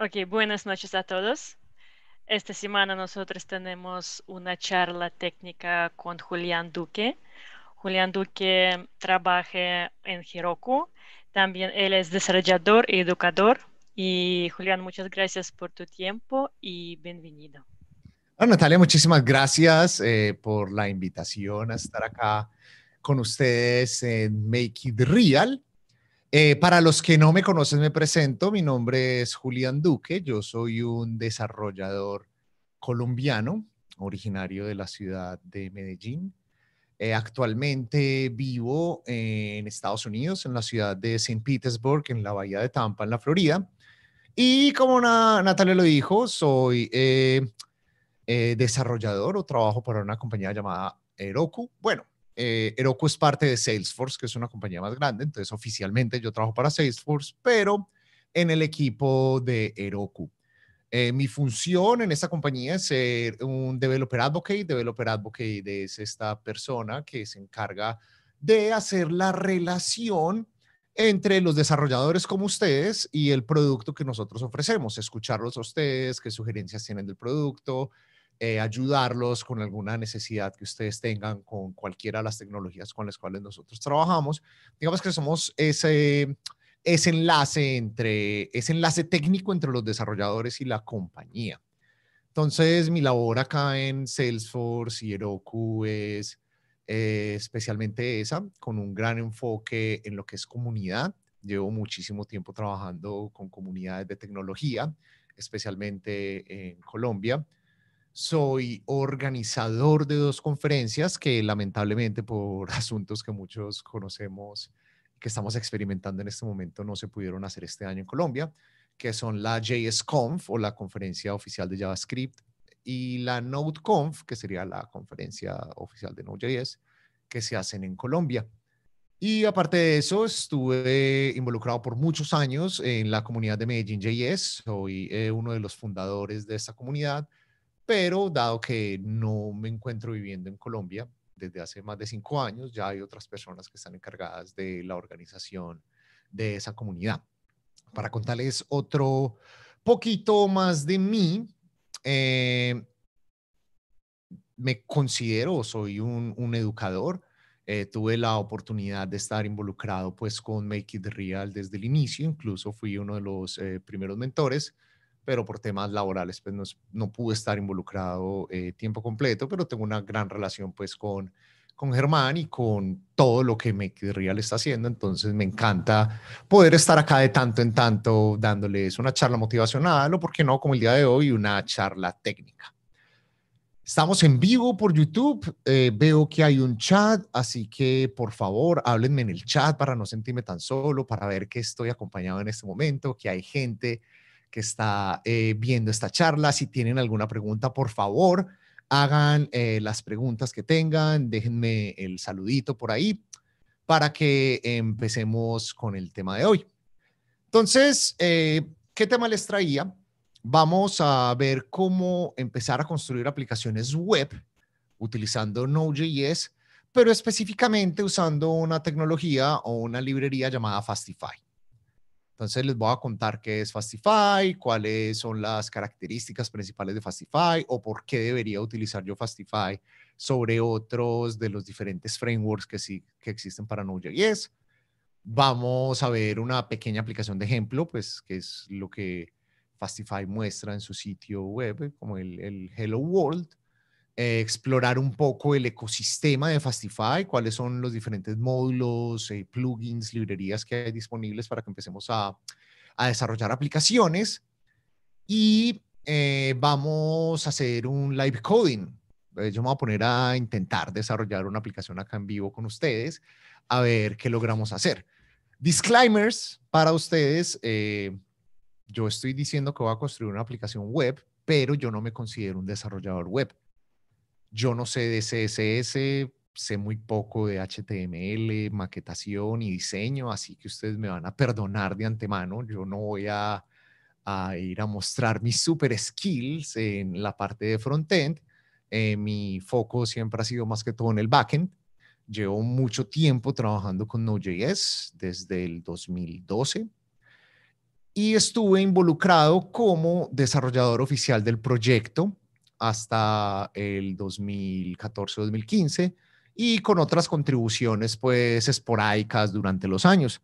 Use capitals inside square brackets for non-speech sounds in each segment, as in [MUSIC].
Ok, buenas noches a todos. Esta semana nosotros tenemos una charla técnica con Julián Duque. Julián Duque trabaja en Hiroku. También él es desarrollador y educador. Y Julián, muchas gracias por tu tiempo y bienvenido. Natalia, muchísimas gracias eh, por la invitación a estar acá con ustedes en Make It Real. Eh, para los que no me conocen, me presento. Mi nombre es Julián Duque. Yo soy un desarrollador colombiano, originario de la ciudad de Medellín. Eh, actualmente vivo en Estados Unidos, en la ciudad de St. Petersburg, en la bahía de Tampa, en la Florida. Y como Natalia lo dijo, soy eh, desarrollador o trabajo para una compañía llamada Heroku. Bueno, eh, Heroku es parte de Salesforce, que es una compañía más grande, entonces oficialmente yo trabajo para Salesforce, pero en el equipo de Heroku. Eh, mi función en esta compañía es ser un developer advocate. Developer advocate es esta persona que se encarga de hacer la relación entre los desarrolladores como ustedes y el producto que nosotros ofrecemos, escucharlos a ustedes, qué sugerencias tienen del producto, eh, ayudarlos con alguna necesidad que ustedes tengan con cualquiera de las tecnologías con las cuales nosotros trabajamos. Digamos que somos ese, ese, enlace, entre, ese enlace técnico entre los desarrolladores y la compañía. Entonces, mi labor acá en Salesforce y Heroku es eh, especialmente esa, con un gran enfoque en lo que es comunidad. Llevo muchísimo tiempo trabajando con comunidades de tecnología, especialmente en Colombia soy organizador de dos conferencias que lamentablemente por [LAUGHS] asuntos que muchos conocemos, que estamos experimentando en este momento, no se pudieron hacer este año en Colombia, que son la JSConf o la conferencia oficial de JavaScript y la NodeConf, que sería la conferencia oficial de Node.js, que se hacen en Colombia. Y aparte de eso, estuve involucrado por muchos años en la comunidad de Medellín JS. Soy eh, uno de los fundadores de esta comunidad pero dado que no me encuentro viviendo en Colombia desde hace más de cinco años, ya hay otras personas que están encargadas de la organización de esa comunidad. Para contarles otro poquito más de mí, eh, me considero, soy un, educador, eh, tuve la oportunidad de estar involucrado pues con Make It Real desde el inicio, incluso fui uno de los eh, primeros mentores pero por temas laborales pues no, no pude estar involucrado eh, tiempo completo, pero tengo una gran relación pues con, con Germán y con todo lo que le está haciendo. Entonces me encanta poder estar acá de tanto en tanto dándoles una charla motivacional o, por qué no, como el día de hoy, una charla técnica. Estamos en vivo por YouTube. Eh, veo que hay un chat, así que por favor háblenme en el chat para no sentirme tan solo, para ver que estoy acompañado en este momento, que hay gente que está eh, viendo esta charla. Si tienen alguna pregunta, por favor, hagan eh, las preguntas que tengan, déjenme el saludito por ahí para que empecemos con el tema de hoy. Entonces, eh, ¿qué tema les traía? Vamos a ver cómo empezar a construir aplicaciones web utilizando Node.js, pero específicamente usando una tecnología o una librería llamada Fastify. Entonces les voy a contar qué es Fastify, cuáles son las características principales de Fastify o por qué debería utilizar yo Fastify sobre otros de los diferentes frameworks que sí que existen para Node.js. Vamos a ver una pequeña aplicación de ejemplo, pues que es lo que Fastify muestra en su sitio web, como el, el Hello World. Eh, explorar un poco el ecosistema de Fastify, cuáles son los diferentes módulos, eh, plugins, librerías que hay disponibles para que empecemos a, desarrollar aplicaciones. Y eh, vamos a hacer un live coding. Yo me voy a poner a intentar desarrollar una aplicación acá en vivo con ustedes, a ver qué logramos hacer. Disclaimers para ustedes. yo estoy diciendo que voy a construir una aplicación web, pero yo no me considero un desarrollador web. Yo no sé de CSS, sé muy poco de HTML, maquetación y diseño, así que ustedes me van a perdonar de antemano. Yo no voy a, ir a mostrar mis super skills en la parte de frontend. Eh, mi foco siempre ha sido más que todo en el backend. Llevo mucho tiempo trabajando con Node.js desde el 2012 y estuve involucrado como desarrollador oficial del proyecto hasta el 2014-2015 y con otras contribuciones pues esporádicas durante los años.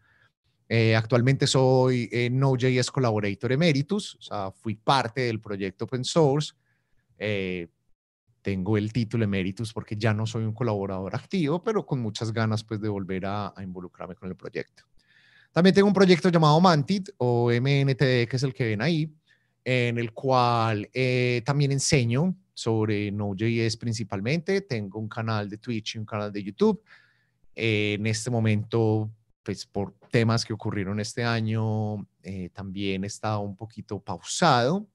Eh, actualmente soy eh, Node.js Collaborator Emeritus, o sea, fui parte del proyecto Open Source. Eh, tengo el título Emeritus porque ya no soy un colaborador activo, pero con muchas ganas pues de volver a, a involucrarme con el proyecto. También tengo un proyecto llamado Mantid o MNTD, que es el que ven ahí, en el cual eh, también enseño sobre Node.js principalmente. Tengo un canal de Twitch y un canal de YouTube. Eh, en este momento, pues por temas que ocurrieron este año, eh, también he estado un poquito pausado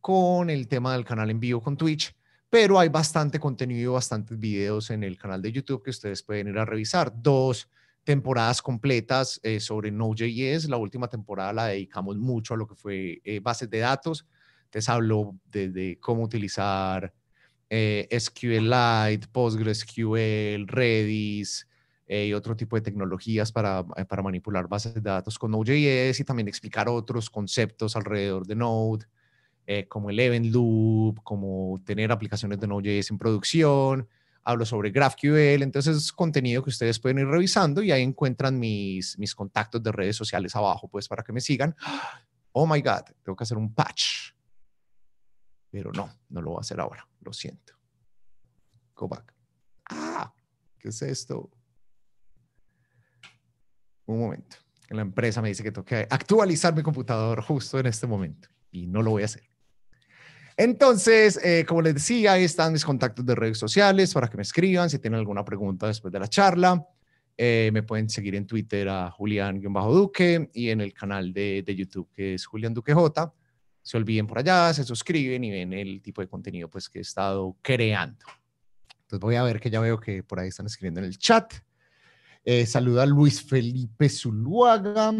con el tema del canal en vivo con Twitch, pero hay bastante contenido, bastantes videos en el canal de YouTube que ustedes pueden ir a revisar. Dos temporadas completas eh, sobre Node.js. La última temporada la dedicamos mucho a lo que fue eh, bases de datos. Entonces habló de, cómo utilizar eh, SQLite, PostgreSQL, Redis y otro tipo de tecnologías para, para manipular bases de datos con Node.js y también explicar otros conceptos alrededor de Node, como el Event Loop, como tener aplicaciones de Node.js en producción hablo sobre GraphQL, entonces es contenido que ustedes pueden ir revisando y ahí encuentran mis, mis contactos de redes sociales abajo, pues para que me sigan. Oh my God, tengo que hacer un patch. Pero no, no lo voy a hacer ahora, lo siento. Go back. Ah, ¿qué es esto? Un momento. La empresa me dice que tengo que actualizar mi computador justo en este momento y no lo voy a hacer. Entonces, eh, como les decía, ahí están mis contactos de redes sociales para que me escriban si tienen alguna pregunta después de la charla. Eh, me pueden seguir en Twitter a Julián-Duque y en el canal de, YouTube que es Julián Duque J. Se olviden por allá, se suscriben y ven el tipo de contenido pues, que he estado creando. Entonces voy a ver que ya veo que por ahí están escribiendo en el chat. Eh, saluda a Luis Felipe Zuluaga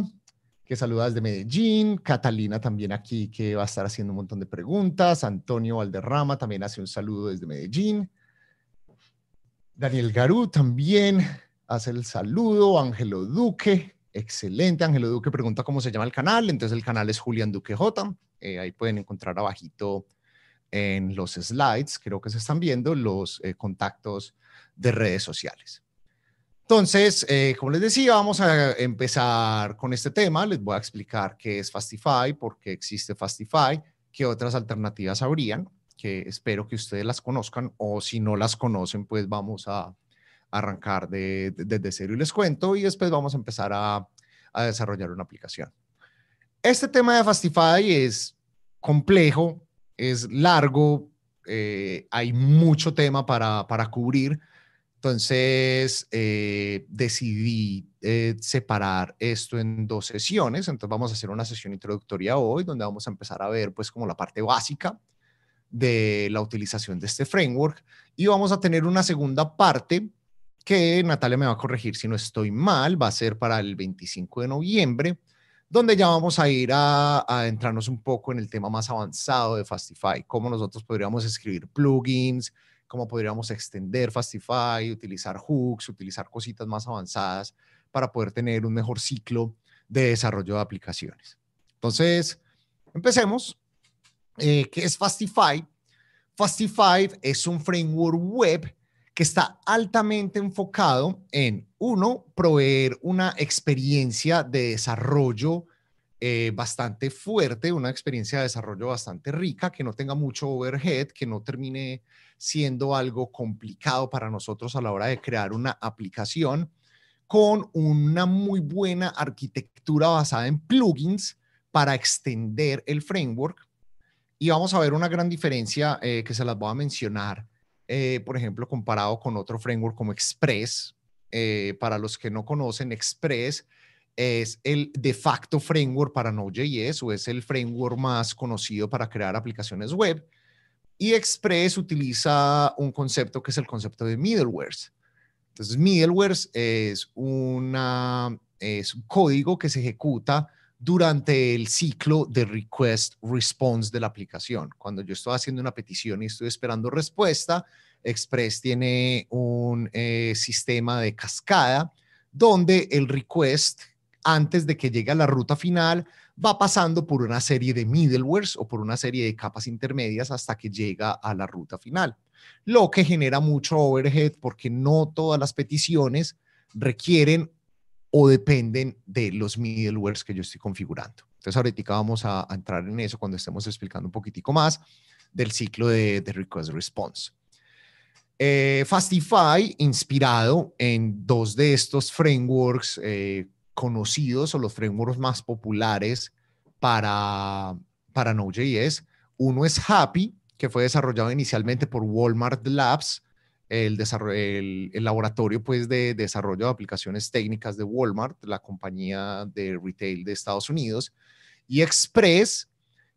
que saluda desde Medellín, Catalina también aquí que va a estar haciendo un montón de preguntas, Antonio Valderrama también hace un saludo desde Medellín, Daniel Garú también hace el saludo, Ángelo Duque, excelente, Ángelo Duque pregunta cómo se llama el canal, entonces el canal es Julián Duque J, eh, ahí pueden encontrar abajito en los slides, creo que se están viendo los eh, contactos de redes sociales. Entonces, eh, como les decía, vamos a empezar con este tema. Les voy a explicar qué es Fastify, por qué existe Fastify, qué otras alternativas habrían, que espero que ustedes las conozcan o si no las conocen, pues vamos a arrancar desde cero y les cuento y después vamos a empezar a, desarrollar una aplicación. Este tema de Fastify es complejo, es largo, eh, hay mucho tema para, para cubrir entonces eh, decidí eh, separar esto en dos sesiones. Entonces vamos a hacer una sesión introductoria hoy donde vamos a empezar a ver pues como la parte básica de la utilización de este framework y vamos a tener una segunda parte que Natalia me va a corregir si no estoy mal, va a ser para el 25 de noviembre, donde ya vamos a ir a, a entrarnos un poco en el tema más avanzado de Fastify, cómo nosotros podríamos escribir plugins, cómo podríamos extender Fastify, utilizar hooks, utilizar cositas más avanzadas para poder tener un mejor ciclo de desarrollo de aplicaciones. Entonces, empecemos. Eh, ¿Qué es Fastify? Fastify es un framework web que está altamente enfocado en, uno, proveer una experiencia de desarrollo eh, bastante fuerte, una experiencia de desarrollo bastante rica, que no tenga mucho overhead, que no termine siendo algo complicado para nosotros a la hora de crear una aplicación con una muy buena arquitectura basada en plugins para extender el framework. Y vamos a ver una gran diferencia eh, que se las voy a mencionar, eh, por ejemplo, comparado con otro framework como Express. Eh, para los que no conocen, Express es el de facto framework para Node.js o es el framework más conocido para crear aplicaciones web. Y Express utiliza un concepto que es el concepto de middlewares. Entonces, middlewares es, un código que se ejecuta durante el ciclo de request response de la aplicación. Cuando yo estoy haciendo una petición y estoy esperando respuesta, Express tiene un eh, sistema de cascada donde el request, antes de que llegue a la ruta final, va pasando por una serie de middlewares o por una serie de capas intermedias hasta que llega a la ruta final, lo que genera mucho overhead porque no todas las peticiones requieren o dependen de los middlewares que yo estoy configurando. Entonces ahorita vamos a, entrar en eso cuando estemos explicando un poquitico más del ciclo de, request response. Eh, Fastify, inspirado en dos de estos frameworks eh, conocidos o los frameworks más populares para, para Node.js. Uno es Happy, que fue desarrollado inicialmente por Walmart Labs, el, laboratorio pues, de desarrollo de aplicaciones técnicas de Walmart, la compañía de retail de Estados Unidos, y Express,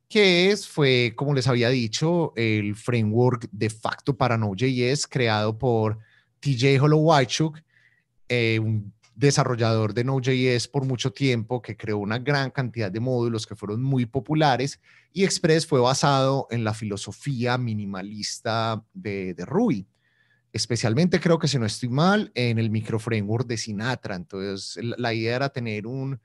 que es, fue, como les había dicho, el framework de facto para Node.js creado por TJ Holowaychuk eh, desarrollador de Node.js por mucho tiempo, que creó una gran cantidad de módulos que fueron muy populares, y Express fue basado en la filosofía minimalista de, de Ruby. Especialmente creo que si no estoy mal, en el microframework de Sinatra. Entonces, la idea era tener un,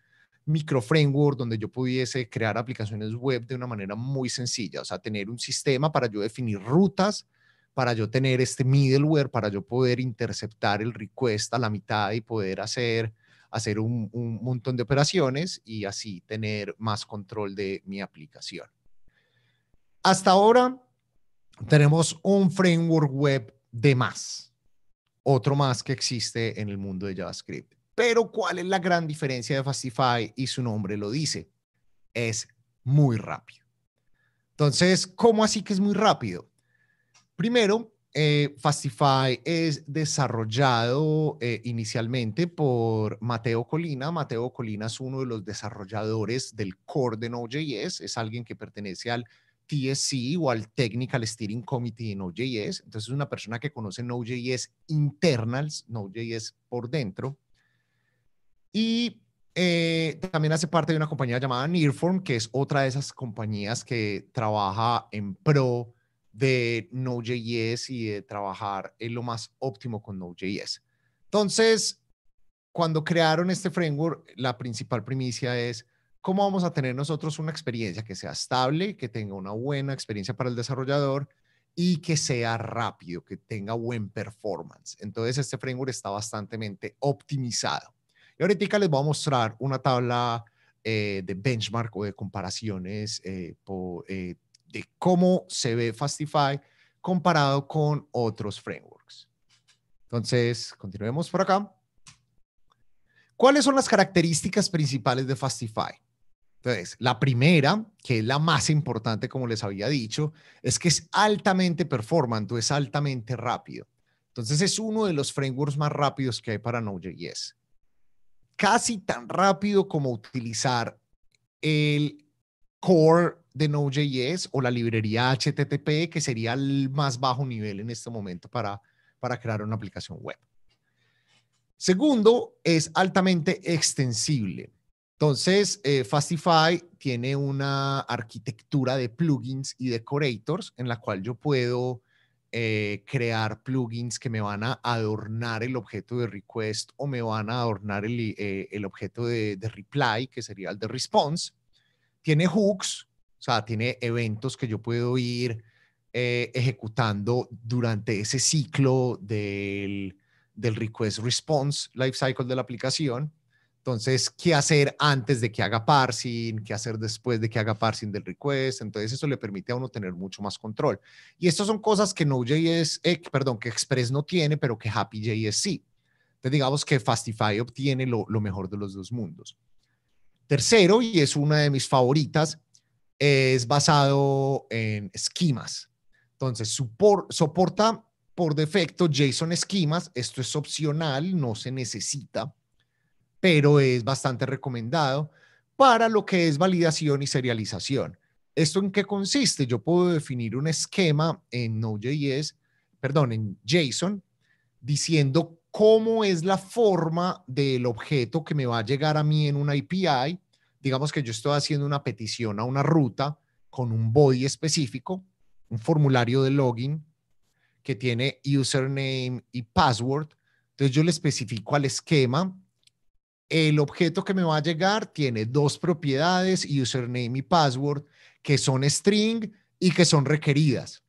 microframework donde yo pudiese crear aplicaciones web de una manera muy sencilla, o sea, tener un sistema para yo definir rutas para yo tener este middleware, para yo poder interceptar el request a la mitad y poder hacer, hacer un, un montón de operaciones y así tener más control de mi aplicación. Hasta ahora tenemos un framework web de más, otro más que existe en el mundo de JavaScript. Pero ¿cuál es la gran diferencia de Fastify? Y su nombre lo dice, es muy rápido. Entonces, ¿cómo así que es muy rápido? Primero, eh, Fastify es desarrollado eh, inicialmente por Mateo Colina. Mateo Colina es uno de los desarrolladores del core de Node.js, es alguien que pertenece al TSC o al Technical Steering Committee de Node.js. Entonces es una persona que conoce Node.js internals, Node.js por dentro. Y eh, también hace parte de una compañía llamada Nearform, que es otra de esas compañías que trabaja en pro de Node.js y de trabajar en lo más óptimo con Node.js. Entonces, cuando crearon este framework, la principal primicia es cómo vamos a tener nosotros una experiencia que sea estable, que tenga una buena experiencia para el desarrollador y que sea rápido, que tenga buen performance. Entonces, este framework está bastante optimizado. Y ahorita les voy a mostrar una tabla eh, de benchmark o de comparaciones eh, por, eh, de cómo se ve Fastify comparado con otros frameworks. Entonces, continuemos por acá. ¿Cuáles son las características principales de Fastify? Entonces, la primera, que es la más importante, como les había dicho, es que es altamente performante, es altamente rápido. Entonces, es uno de los frameworks más rápidos que hay para Node.js. Casi tan rápido como utilizar el core de Node.js o la librería HTTP, que sería el más bajo nivel en este momento para, para crear una aplicación web. Segundo, es altamente extensible. Entonces, eh, Fastify tiene una arquitectura de plugins y decorators en la cual yo puedo eh, crear plugins que me van a adornar el objeto de request o me van a adornar el, eh, objeto de, de, reply, que sería el de response. Tiene hooks, o sea, tiene eventos que yo puedo ir eh, ejecutando durante ese ciclo del, request response lifecycle de la aplicación. Entonces, ¿qué hacer antes de que haga parsing? ¿Qué hacer después de que haga parsing del request? Entonces, eso le permite a uno tener mucho más control. Y estas son cosas que Node.js, eh, perdón, que Express no tiene, pero que Happy.js sí. Entonces, digamos que Fastify obtiene lo, mejor de los dos mundos. Tercero, y es una de mis favoritas, es basado en esquemas. Entonces, soporta por defecto JSON esquemas. Esto es opcional, no se necesita, pero es bastante recomendado para lo que es validación y serialización. ¿Esto en qué consiste? Yo puedo definir un esquema en Node.js, perdón, en JSON, diciendo cómo es la forma del objeto que me va a llegar a mí en una API digamos que yo estoy haciendo una petición a una ruta con un body específico, un formulario de login que tiene username y password. Entonces yo le especifico al esquema. El objeto que me va a llegar tiene dos propiedades, username y password, que son string y que son requeridas.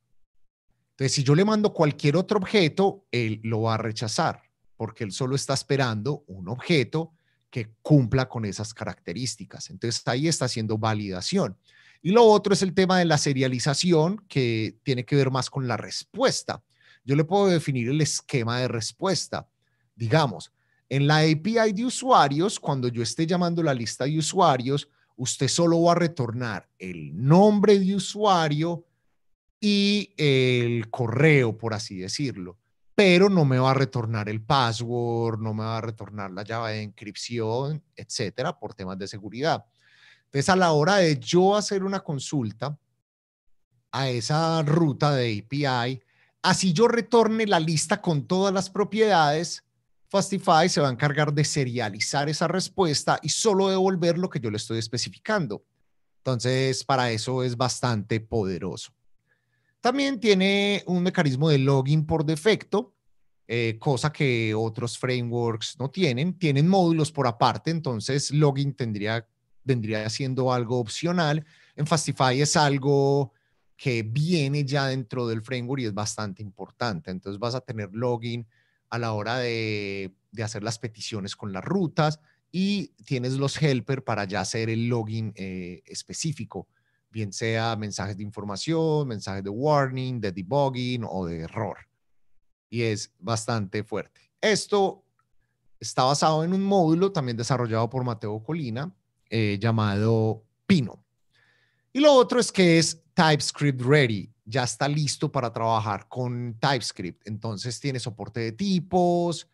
Entonces, si yo le mando cualquier otro objeto, él lo va a rechazar, porque él solo está esperando un objeto que cumpla con esas características. Entonces ahí está haciendo validación. Y lo otro es el tema de la serialización que tiene que ver más con la respuesta. Yo le puedo definir el esquema de respuesta. Digamos, en la API de usuarios, cuando yo esté llamando la lista de usuarios, usted solo va a retornar el nombre de usuario y el correo, por así decirlo pero no me va a retornar el password, no me va a retornar la llave de encripción, etcétera, por temas de seguridad. Entonces, a la hora de yo hacer una consulta a esa ruta de API, así yo retorne la lista con todas las propiedades, Fastify se va a encargar de serializar esa respuesta y solo devolver lo que yo le estoy especificando. Entonces, para eso es bastante poderoso. También tiene un mecanismo de login por defecto, eh, cosa que otros frameworks no tienen. Tienen módulos por aparte, entonces login tendría, tendría siendo algo opcional. En Fastify es algo que viene ya dentro del framework y es bastante importante. Entonces vas a tener login a la hora de, hacer las peticiones con las rutas y tienes los helper para ya hacer el login eh, específico bien sea mensajes de información, mensajes de warning, de debugging o de error. Y es bastante fuerte. Esto está basado en un módulo también desarrollado por Mateo Colina eh, llamado Pino. Y lo otro es que es TypeScript Ready. Ya está listo para trabajar con TypeScript. Entonces tiene soporte de tipos,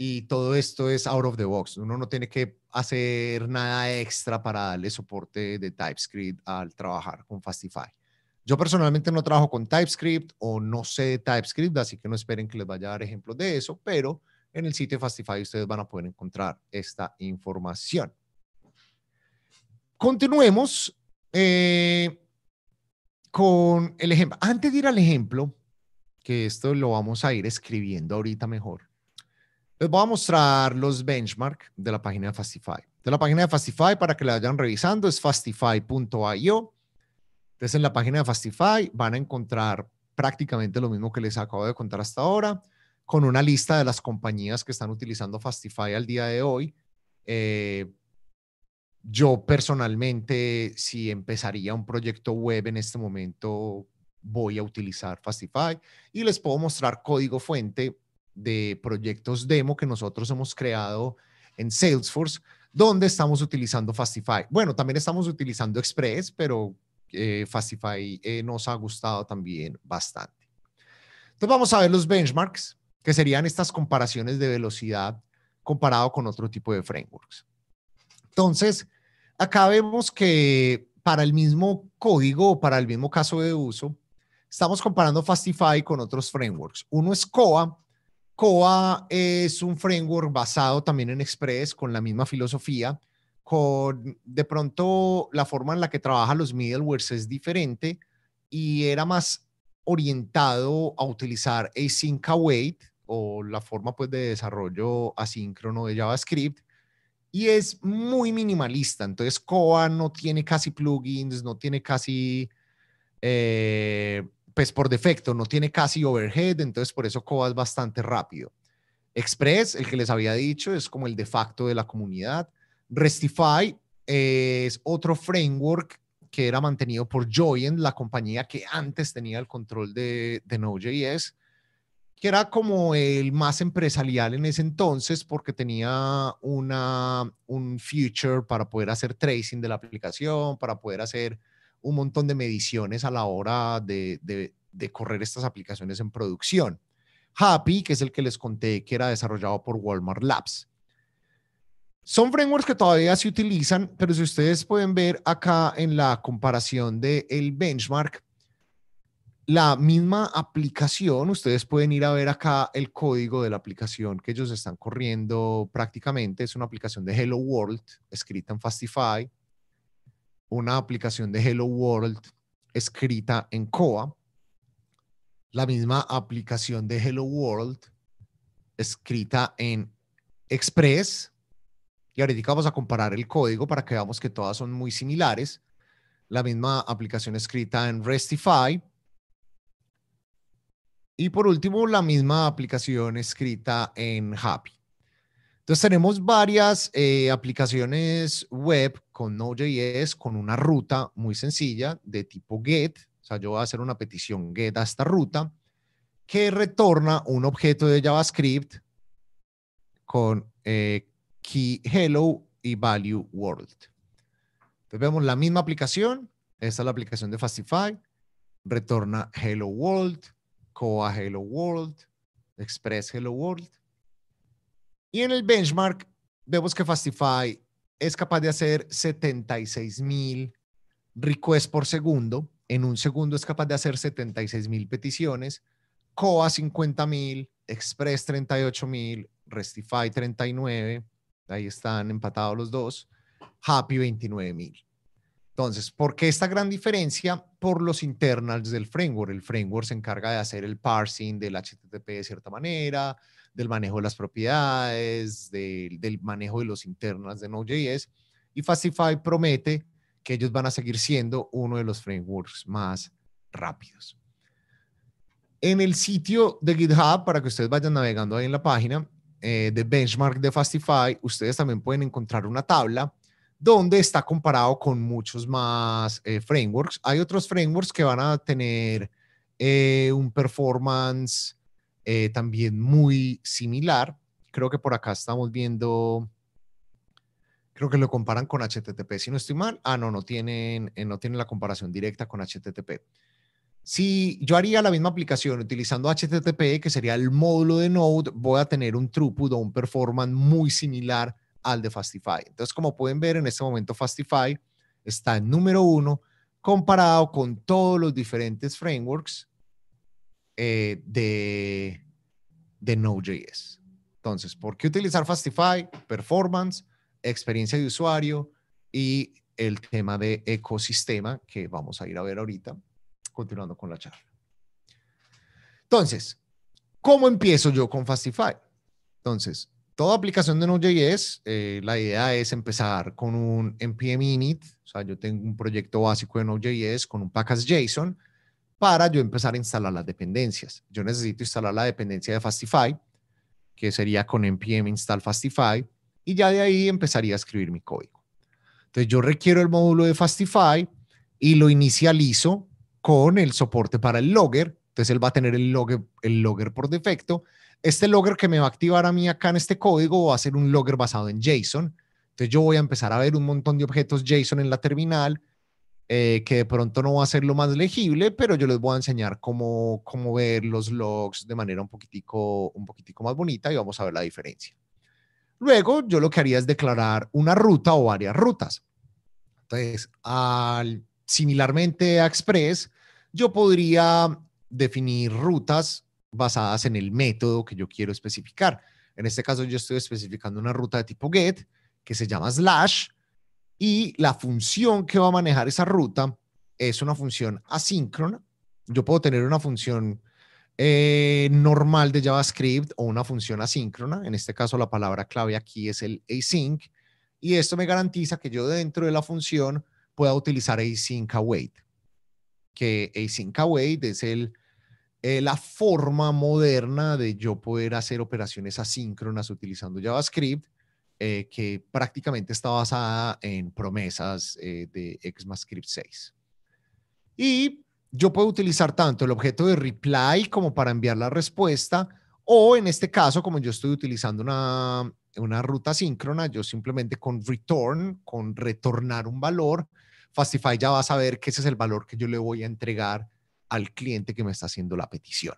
y todo esto es out of the box. Uno no tiene que hacer nada extra para darle soporte de TypeScript al trabajar con Fastify. Yo personalmente no trabajo con TypeScript o no sé de TypeScript, así que no esperen que les vaya a dar ejemplos de eso, pero en el sitio de Fastify ustedes van a poder encontrar esta información. Continuemos eh, con el ejemplo. Antes de ir al ejemplo, que esto lo vamos a ir escribiendo ahorita mejor les voy a mostrar los benchmarks de la página de Fastify. De la página de Fastify, para que la vayan revisando, es fastify.io. Entonces, en la página de Fastify van a encontrar prácticamente lo mismo que les acabo de contar hasta ahora, con una lista de las compañías que están utilizando Fastify al día de hoy. Eh, yo personalmente, si empezaría un proyecto web en este momento, voy a utilizar Fastify y les puedo mostrar código fuente de proyectos demo que nosotros hemos creado en Salesforce, donde estamos utilizando Fastify. Bueno, también estamos utilizando Express, pero eh, Fastify eh, nos ha gustado también bastante. Entonces vamos a ver los benchmarks, que serían estas comparaciones de velocidad comparado con otro tipo de frameworks. Entonces, acá vemos que para el mismo código o para el mismo caso de uso, estamos comparando Fastify con otros frameworks. Uno es COA COA es un framework basado también en Express con la misma filosofía, con de pronto la forma en la que trabaja los middlewares es diferente y era más orientado a utilizar async await o la forma pues de desarrollo asíncrono de JavaScript y es muy minimalista. Entonces, Coa no tiene casi plugins, no tiene casi eh, pues por defecto no tiene casi overhead, entonces por eso es bastante rápido. Express, el que les había dicho, es como el de facto de la comunidad. Restify eh, es otro framework que era mantenido por Joyent, la compañía que antes tenía el control de, de Node.js, que era como el más empresarial en ese entonces porque tenía una, un future para poder hacer tracing de la aplicación, para poder hacer un montón de mediciones a la hora de, correr estas aplicaciones en producción. Happy, que es el que les conté que era desarrollado por Walmart Labs. Son frameworks que todavía se utilizan, pero si ustedes pueden ver acá en la comparación del benchmark, la misma aplicación, ustedes pueden ir a ver acá el código de la aplicación que ellos están corriendo prácticamente. Es una aplicación de Hello World escrita en Fastify una aplicación de Hello World escrita en COA, la misma aplicación de Hello World escrita en Express. Y ahorita vamos a comparar el código para que veamos que todas son muy similares. La misma aplicación escrita en Restify. Y por último, la misma aplicación escrita en Happy. Entonces tenemos varias eh, aplicaciones web con Node.js con una ruta muy sencilla de tipo get. O sea, yo voy a hacer una petición get a esta ruta que retorna un objeto de JavaScript con eh, key hello y value world. Entonces vemos la misma aplicación. Esta es la aplicación de Fastify. Retorna hello world, coa hello world, express hello world y en el benchmark vemos que Fastify es capaz de hacer 76 mil requests por segundo. En un segundo es capaz de hacer 76.000 mil peticiones. COA 50.000, Express 38.000, Restify 39. Ahí están empatados los dos. Happy 29.000. Entonces, ¿por qué esta gran diferencia? Por los internals del framework. El framework se encarga de hacer el parsing del HTTP de cierta manera, del manejo de las propiedades, del manejo de los internos de Node.js. Y Fastify promete que ellos van a seguir siendo uno de los frameworks más rápidos. En el sitio de GitHub, para que ustedes vayan navegando ahí en la página eh, de benchmark de Fastify, ustedes también pueden encontrar una tabla donde está comparado con muchos más eh, frameworks. Hay otros frameworks que van a tener eh, un performance eh, también muy similar. Creo que por acá estamos viendo, creo que lo comparan con HTTP, si no estoy mal. Ah, no, no tienen, eh, no tienen la comparación directa con HTTP. Si yo haría la misma aplicación utilizando HTTP, que sería el módulo de Node, voy a tener un throughput o un performance muy similar al de Fastify. Entonces, como pueden ver, en este momento Fastify está en número uno comparado con todos los diferentes frameworks eh, de, de Node.js. Entonces, ¿por qué utilizar Fastify, performance, experiencia de usuario y el tema de ecosistema que vamos a ir a ver ahorita, continuando con la charla? Entonces, ¿cómo empiezo yo con Fastify? Entonces, toda aplicación de Node.js, eh, la idea es empezar con un npm init, o sea, yo tengo un proyecto básico de Node.js con un package JSON para yo empezar a instalar las dependencias. Yo necesito instalar la dependencia de Fastify, que sería con npm install Fastify, y ya de ahí empezaría a escribir mi código. Entonces yo requiero el módulo de Fastify y lo inicializo con el soporte para el logger. Entonces él va a tener el logger, por defecto. Este logger que me va a activar a mí acá en este código va a ser un logger basado en JSON. Entonces yo voy a empezar a ver un montón de objetos JSON en la terminal eh, que de pronto no va a ser lo más legible, pero yo les voy a enseñar cómo, cómo ver los logs de manera un poquitico, un poquitico más bonita y vamos a ver la diferencia. Luego, yo lo que haría es declarar una ruta o varias rutas. Entonces, al, similarmente a Express, yo podría definir rutas basadas en el método que yo quiero especificar. En este caso, yo estoy especificando una ruta de tipo get que se llama slash y la función que va a manejar esa ruta es una función asíncrona. Yo puedo tener una función eh, normal de JavaScript o una función asíncrona. En este caso, la palabra clave aquí es el async. Y esto me garantiza que yo dentro de la función pueda utilizar async await, que async await es eh, la forma moderna de yo poder hacer operaciones asíncronas utilizando JavaScript eh, que prácticamente está basada en promesas eh, de script 6. Y yo puedo utilizar tanto el objeto de reply como para enviar la respuesta, o en este caso, como yo estoy utilizando una, una ruta síncrona, yo simplemente con return, con retornar un valor, Fastify ya va a saber que ese es el valor que yo le voy a entregar al cliente que me está haciendo la petición.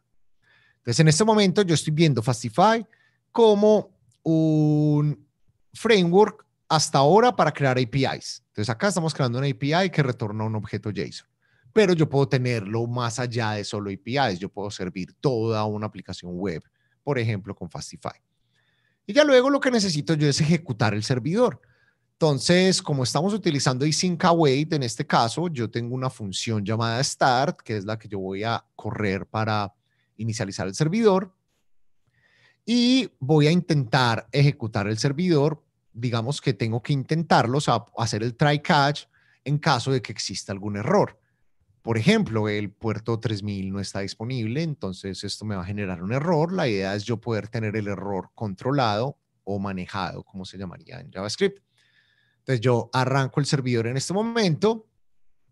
Entonces, en este momento yo estoy viendo Fastify como un framework hasta ahora para crear APIs. Entonces acá estamos creando una API que retorna un objeto JSON, pero yo puedo tenerlo más allá de solo APIs, yo puedo servir toda una aplicación web, por ejemplo, con Fastify. Y ya luego lo que necesito yo es ejecutar el servidor. Entonces, como estamos utilizando async await en este caso, yo tengo una función llamada start, que es la que yo voy a correr para inicializar el servidor y voy a intentar ejecutar el servidor. Digamos que tengo que intentarlo, o sea, hacer el try catch en caso de que exista algún error. Por ejemplo, el puerto 3000 no está disponible, entonces esto me va a generar un error. La idea es yo poder tener el error controlado o manejado, como se llamaría en JavaScript. Entonces yo arranco el servidor en este momento,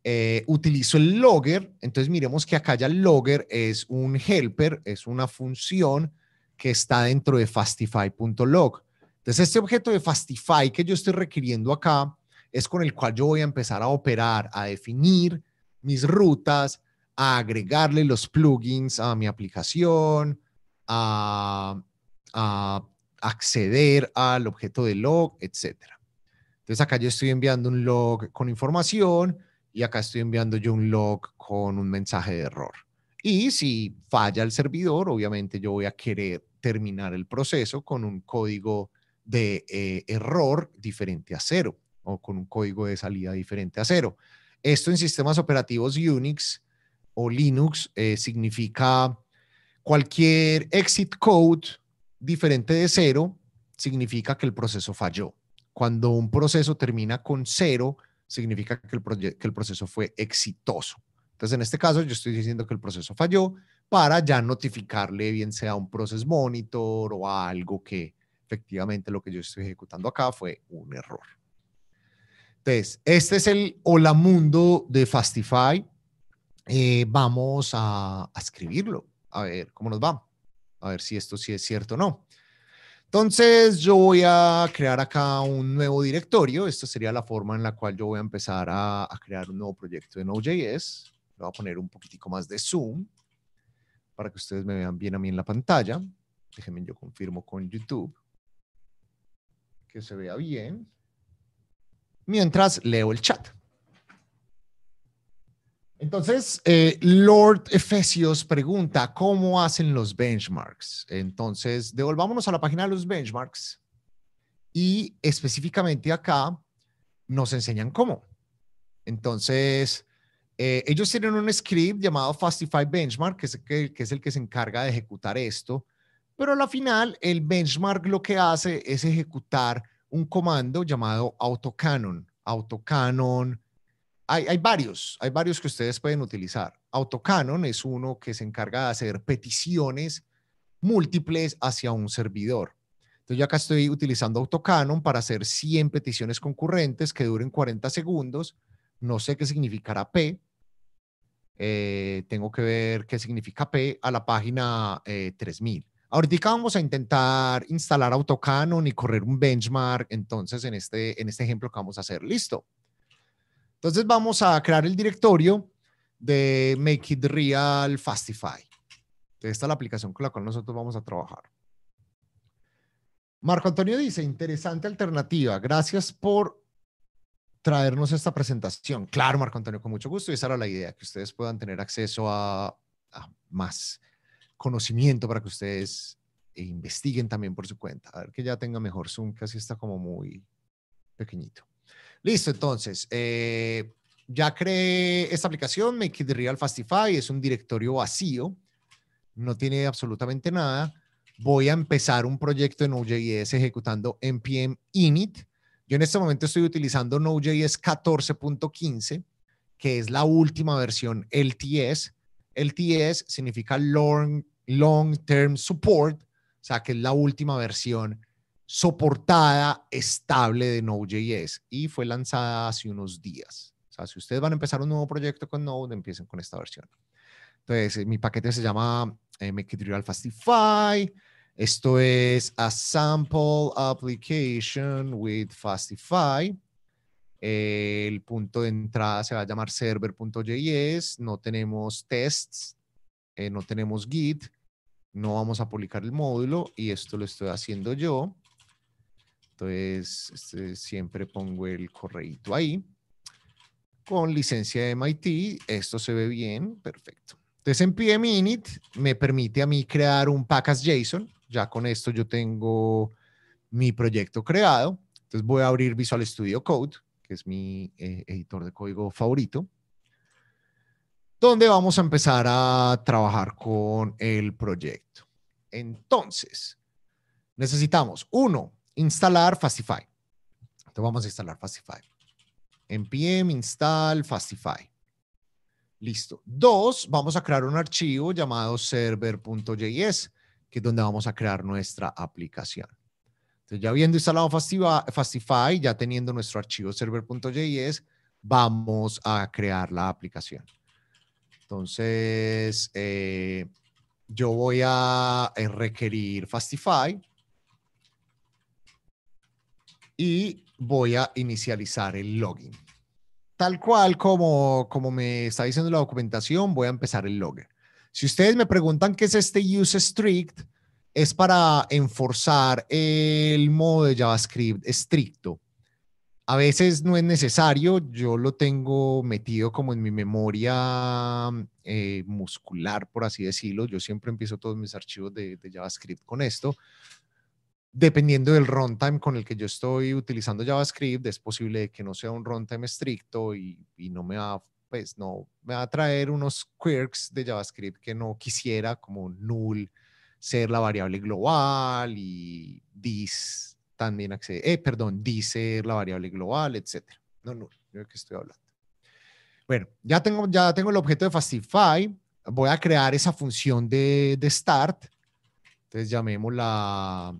eh, utilizo el logger, entonces miremos que acá ya el logger es un helper, es una función que está dentro de fastify.log. Entonces, este objeto de fastify que yo estoy requiriendo acá es con el cual yo voy a empezar a operar, a definir mis rutas, a agregarle los plugins a mi aplicación, a, acceder al objeto de log, etc. Entonces acá yo estoy enviando un log con información y acá estoy enviando yo un log con un mensaje de error. Y si falla el servidor, obviamente yo voy a querer terminar el proceso con un código de eh, error diferente a cero o con un código de salida diferente a cero. Esto en sistemas operativos Unix o Linux eh, significa cualquier exit code diferente de cero significa que el proceso falló. Cuando un proceso termina con cero, significa que el, que el proceso fue exitoso. Entonces, en este caso, yo estoy diciendo que el proceso falló, para ya notificarle bien sea un process monitor o algo que efectivamente lo que yo estoy ejecutando acá fue un error. Entonces, este es el hola mundo de Fastify. Eh, vamos a, escribirlo, a ver cómo nos va, a ver si esto sí es cierto o no. Entonces, yo voy a crear acá un nuevo directorio. Esta sería la forma en la cual yo voy a empezar a, a crear un nuevo proyecto en Node.js. Le voy a poner un poquitico más de zoom para que ustedes me vean bien a mí en la pantalla. Déjenme, yo confirmo con YouTube que se vea bien. Mientras leo el chat. Entonces, eh, Lord Efesios pregunta, ¿cómo hacen los benchmarks? Entonces, devolvámonos a la página de los benchmarks y específicamente acá nos enseñan cómo. Entonces, eh, ellos tienen un script llamado Fastify Benchmark, que es, que, es el que se encarga de ejecutar esto, pero a la final el benchmark lo que hace es ejecutar un comando llamado autocanon. Autocanon, hay, hay, varios, hay varios que ustedes pueden utilizar. Autocanon es uno que se encarga de hacer peticiones múltiples hacia un servidor. Entonces yo acá estoy utilizando Autocanon para hacer 100 peticiones concurrentes que duren 40 segundos. No sé qué significará P, eh, tengo que ver qué significa P a la página 3000. Eh, Ahorita vamos a intentar instalar AutoCanon y correr un benchmark, entonces en este, en este ejemplo que vamos a hacer, listo. Entonces vamos a crear el directorio de Make It Real Fastify. Esta es la aplicación con la cual nosotros vamos a trabajar. Marco Antonio dice, interesante alternativa. Gracias por traernos esta presentación. Claro, Marco Antonio, con mucho gusto. Y esa era la idea, que ustedes puedan tener acceso a, más conocimiento para que ustedes investiguen también por su cuenta. A ver que ya tenga mejor Zoom, que así está como muy pequeñito. Listo, entonces, eh, ya creé esta aplicación, Make It Real Fastify, es un directorio vacío, no tiene absolutamente nada. Voy a empezar un proyecto en OJS ejecutando npm init yo en este momento estoy utilizando Node.js 14.15, que es la última versión LTS. LTS significa Long, Term Support, o sea, que es la última versión soportada, estable de Node.js y fue lanzada hace unos días. O sea, si ustedes van a empezar un nuevo proyecto con Node, empiecen con esta versión. Entonces, mi paquete se llama eh, esto es a sample application with Fastify. El punto de entrada se va a llamar server.js. No tenemos tests, eh, no tenemos Git. No vamos a publicar el módulo y esto lo estoy haciendo yo. Entonces, este, siempre pongo el correíto ahí. Con licencia de MIT, esto se ve bien, perfecto. Entonces, en PMInit me permite a mí crear un package JSON ya con esto yo tengo mi proyecto creado. Entonces voy a abrir Visual Studio Code, que es mi eh, editor de código favorito, donde vamos a empezar a trabajar con el proyecto. Entonces, necesitamos, uno, instalar Fastify. Entonces vamos a instalar Fastify. npm install Fastify. Listo. Dos, vamos a crear un archivo llamado server.js que es donde vamos a crear nuestra aplicación. Entonces, ya habiendo instalado Fastify, ya teniendo nuestro archivo server.js, vamos a crear la aplicación. Entonces, eh, yo voy a eh, requerir Fastify y voy a inicializar el login. Tal cual como, como me está diciendo la documentación, voy a empezar el login. Si ustedes me preguntan qué es este use strict, es para enforzar el modo de JavaScript estricto. A veces no es necesario, yo lo tengo metido como en mi memoria eh, muscular, por así decirlo. Yo siempre empiezo todos mis archivos de, JavaScript con esto. Dependiendo del runtime con el que yo estoy utilizando JavaScript, es posible que no sea un runtime estricto y, y no me va a pues no, me va a traer unos quirks de JavaScript que no quisiera, como null ser la variable global y this también acceder, eh, perdón, ser la variable global, etcétera. No, null, yo que estoy hablando. Bueno, ya tengo, ya tengo el objeto de Fastify. Voy a crear esa función de, de start. Entonces llamémosla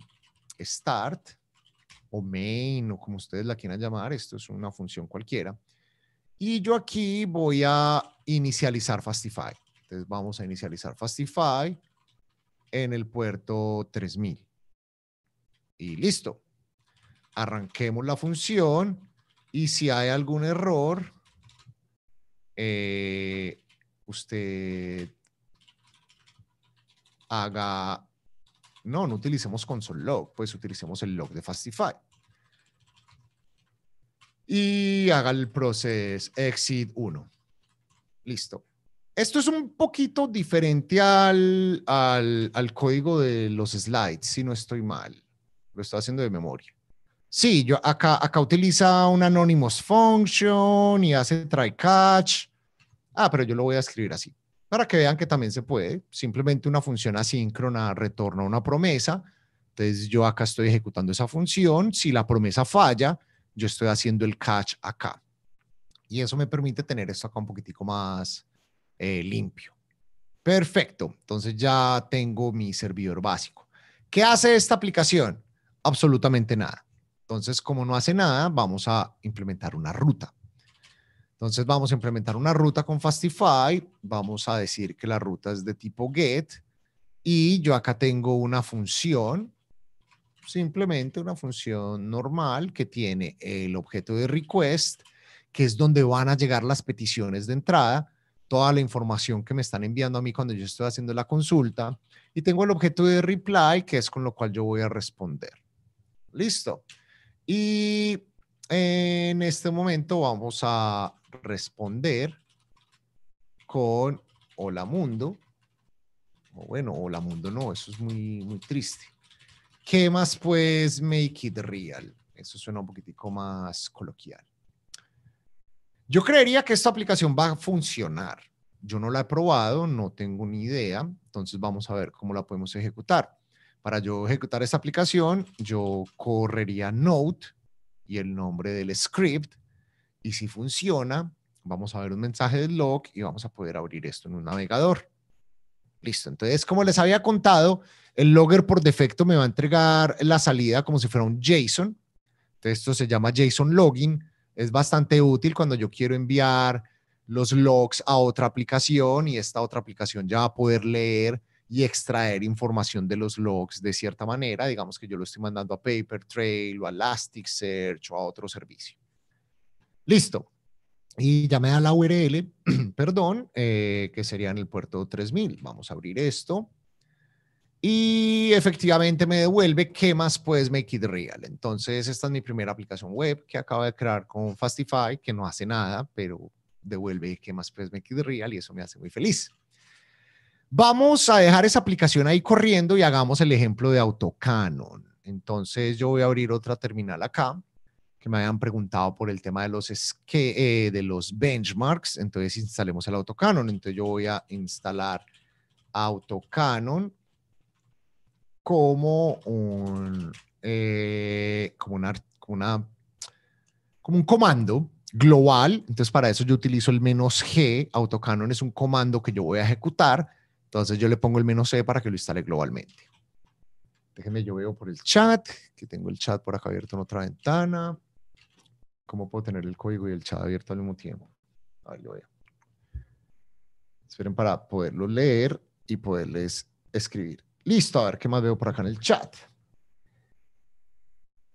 start o main o como ustedes la quieran llamar. Esto es una función cualquiera. Y yo aquí voy a inicializar Fastify. Entonces vamos a inicializar Fastify en el puerto 3000. Y listo. Arranquemos la función y si hay algún error, eh, usted haga, no, no utilicemos console log, pues utilicemos el log de Fastify y haga el proceso exit 1. Listo. Esto es un poquito diferente al, código de los slides, si no estoy mal. Lo estoy haciendo de memoria. Sí, yo acá, acá utiliza un anonymous function y hace try catch. Ah, pero yo lo voy a escribir así. Para que vean que también se puede. Simplemente una función asíncrona retorna una promesa. Entonces yo acá estoy ejecutando esa función. Si la promesa falla, yo estoy haciendo el catch acá. Y eso me permite tener esto acá un poquitico más eh, limpio. Perfecto, entonces ya tengo mi servidor básico. ¿Qué hace esta aplicación? Absolutamente nada. Entonces, como no hace nada, vamos a implementar una ruta. Entonces, vamos a implementar una ruta con Fastify. Vamos a decir que la ruta es de tipo get. Y yo acá tengo una función simplemente una función normal que tiene el objeto de request, que es donde van a llegar las peticiones de entrada, toda la información que me están enviando a mí cuando yo estoy haciendo la consulta, y tengo el objeto de reply, que es con lo cual yo voy a responder. Listo. Y en este momento vamos a responder con hola mundo. O bueno, hola mundo no, eso es muy, muy triste. ¿Qué más pues make it real? Eso suena un poquitico más coloquial. Yo creería que esta aplicación va a funcionar. Yo no la he probado, no tengo ni idea, entonces vamos a ver cómo la podemos ejecutar. Para yo ejecutar esta aplicación, yo correría note y el nombre del script. Y si funciona, vamos a ver un mensaje de log y vamos a poder abrir esto en un navegador. Listo. Entonces, como les había contado, el logger por defecto me va a entregar la salida como si fuera un JSON. Entonces, esto se llama JSON login. Es bastante útil cuando yo quiero enviar los logs a otra aplicación y esta otra aplicación ya va a poder leer y extraer información de los logs de cierta manera. Digamos que yo lo estoy mandando a Papertrail o a Elasticsearch o a otro servicio. Listo. Y llamé a la URL, [CLEARS THROAT] perdón, eh, que sería en el puerto 3000. Vamos a abrir esto. Y efectivamente me devuelve qué más puedes make it real. Entonces, esta es mi primera aplicación web que acabo de crear con Fastify, que no hace nada, pero devuelve qué más puedes make it real y eso me hace muy feliz. Vamos a dejar esa aplicación ahí corriendo y hagamos el ejemplo de AutoCanon. Entonces, yo voy a abrir otra terminal acá que me habían preguntado por el tema de los, eh, de los benchmarks. Entonces instalemos el AutoCanon. Entonces yo voy a instalar AutoCanon como un, eh, como una, como un comando global. Entonces para eso yo utilizo el menos G. AutoCanon es un comando que yo voy a ejecutar. Entonces yo le pongo el menos C para que lo instale globalmente. Déjenme, yo veo por el chat, que tengo el chat por acá abierto en otra ventana. ¿Cómo puedo tener el código y el chat abierto al mismo tiempo? Ahí lo veo. Esperen para poderlo leer y poderles escribir. Listo, a ver qué más veo por acá en el chat.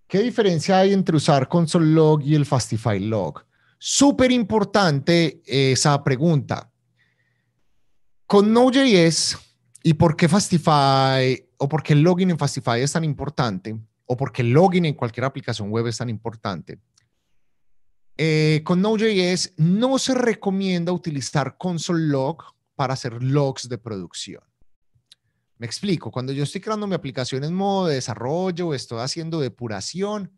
¿Qué diferencia hay entre usar console log y el Fastify log? Súper importante esa pregunta. Con Node.js y por qué Fastify o por qué el login en Fastify es tan importante o por qué el login en cualquier aplicación web es tan importante eh, con Node.js no se recomienda utilizar console log para hacer logs de producción. Me explico, cuando yo estoy creando mi aplicación en modo de desarrollo o estoy haciendo depuración,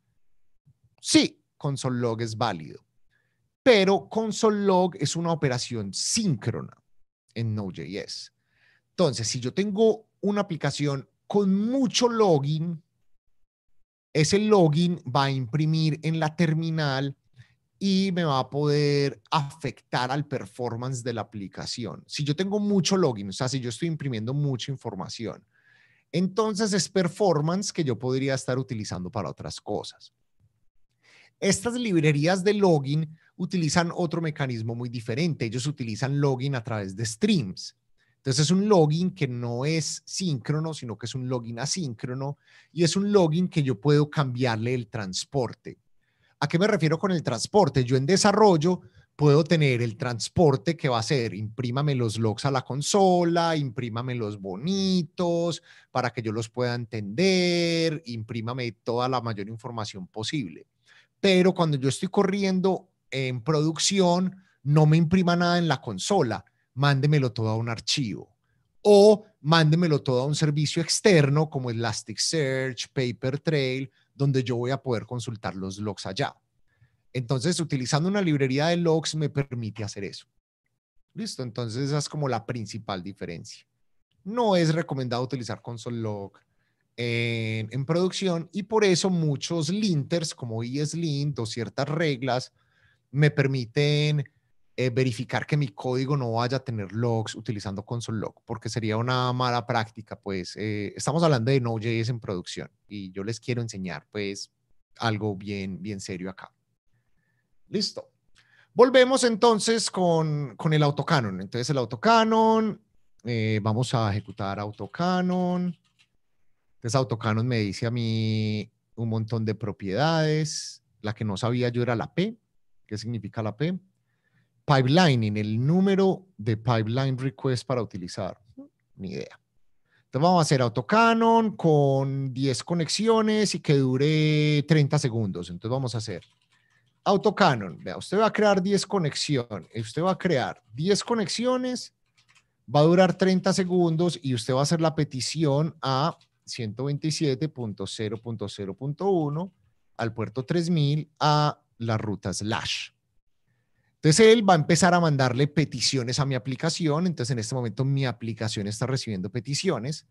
sí, console log es válido, pero console log es una operación síncrona en Node.js. Entonces, si yo tengo una aplicación con mucho login, ese login va a imprimir en la terminal y me va a poder afectar al performance de la aplicación. Si yo tengo mucho login, o sea, si yo estoy imprimiendo mucha información, entonces es performance que yo podría estar utilizando para otras cosas. Estas librerías de login utilizan otro mecanismo muy diferente. Ellos utilizan login a través de streams. Entonces es un login que no es síncrono, sino que es un login asíncrono y es un login que yo puedo cambiarle el transporte. ¿A qué me refiero con el transporte? Yo en desarrollo puedo tener el transporte que va a ser, imprímame los logs a la consola, imprímame los bonitos para que yo los pueda entender, imprímame toda la mayor información posible. Pero cuando yo estoy corriendo en producción, no me imprima nada en la consola, mándemelo todo a un archivo o mándemelo todo a un servicio externo como Elasticsearch, Papertrail, donde yo voy a poder consultar los logs allá. Entonces, utilizando una librería de logs me permite hacer eso. Listo, entonces esa es como la principal diferencia. No es recomendado utilizar console log en, en producción y por eso muchos linters como ESLint o ciertas reglas me permiten eh, verificar que mi código no vaya a tener logs utilizando console log, porque sería una mala práctica, pues eh, estamos hablando de Node.js en producción y yo les quiero enseñar pues algo bien, bien serio acá. Listo. Volvemos entonces con, el autocanon. Entonces el autocanon, eh, vamos a ejecutar autocanon. Entonces autocanon me dice a mí un montón de propiedades. La que no sabía yo era la P. ¿Qué significa la P? Pipeline en el número de pipeline Request para utilizar. Ni idea. Entonces vamos a hacer AutoCannon con 10 conexiones y que dure 30 segundos. Entonces vamos a hacer AutoCannon. Vea, usted va a crear 10 conexiones. Usted va a crear 10 conexiones, va a durar 30 segundos y usted va a hacer la petición a 127.0.0.1 al puerto 3000 a la ruta slash. Entonces él va a empezar a mandarle peticiones a mi aplicación. Entonces en este momento mi aplicación está recibiendo peticiones.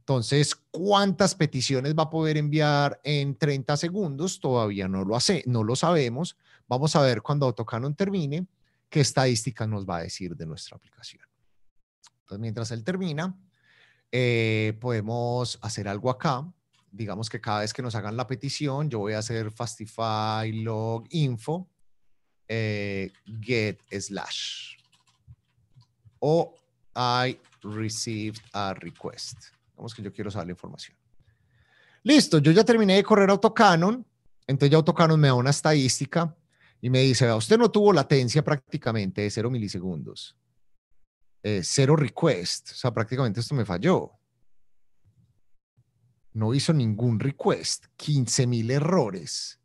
Entonces, ¿cuántas peticiones va a poder enviar en 30 segundos? Todavía no lo, hace, no lo sabemos. Vamos a ver cuando AutoCanon termine qué estadística nos va a decir de nuestra aplicación. Entonces, mientras él termina, eh, podemos hacer algo acá. Digamos que cada vez que nos hagan la petición, yo voy a hacer Fastify log info eh, get slash o I received a request. Vamos que yo quiero saber la información. Listo, yo ya terminé de correr AutoCanon, entonces ya AutoCanon me da una estadística y me dice, usted no tuvo latencia prácticamente de 0 milisegundos, eh, cero request, o sea, prácticamente esto me falló. No hizo ningún request, 15 mil errores.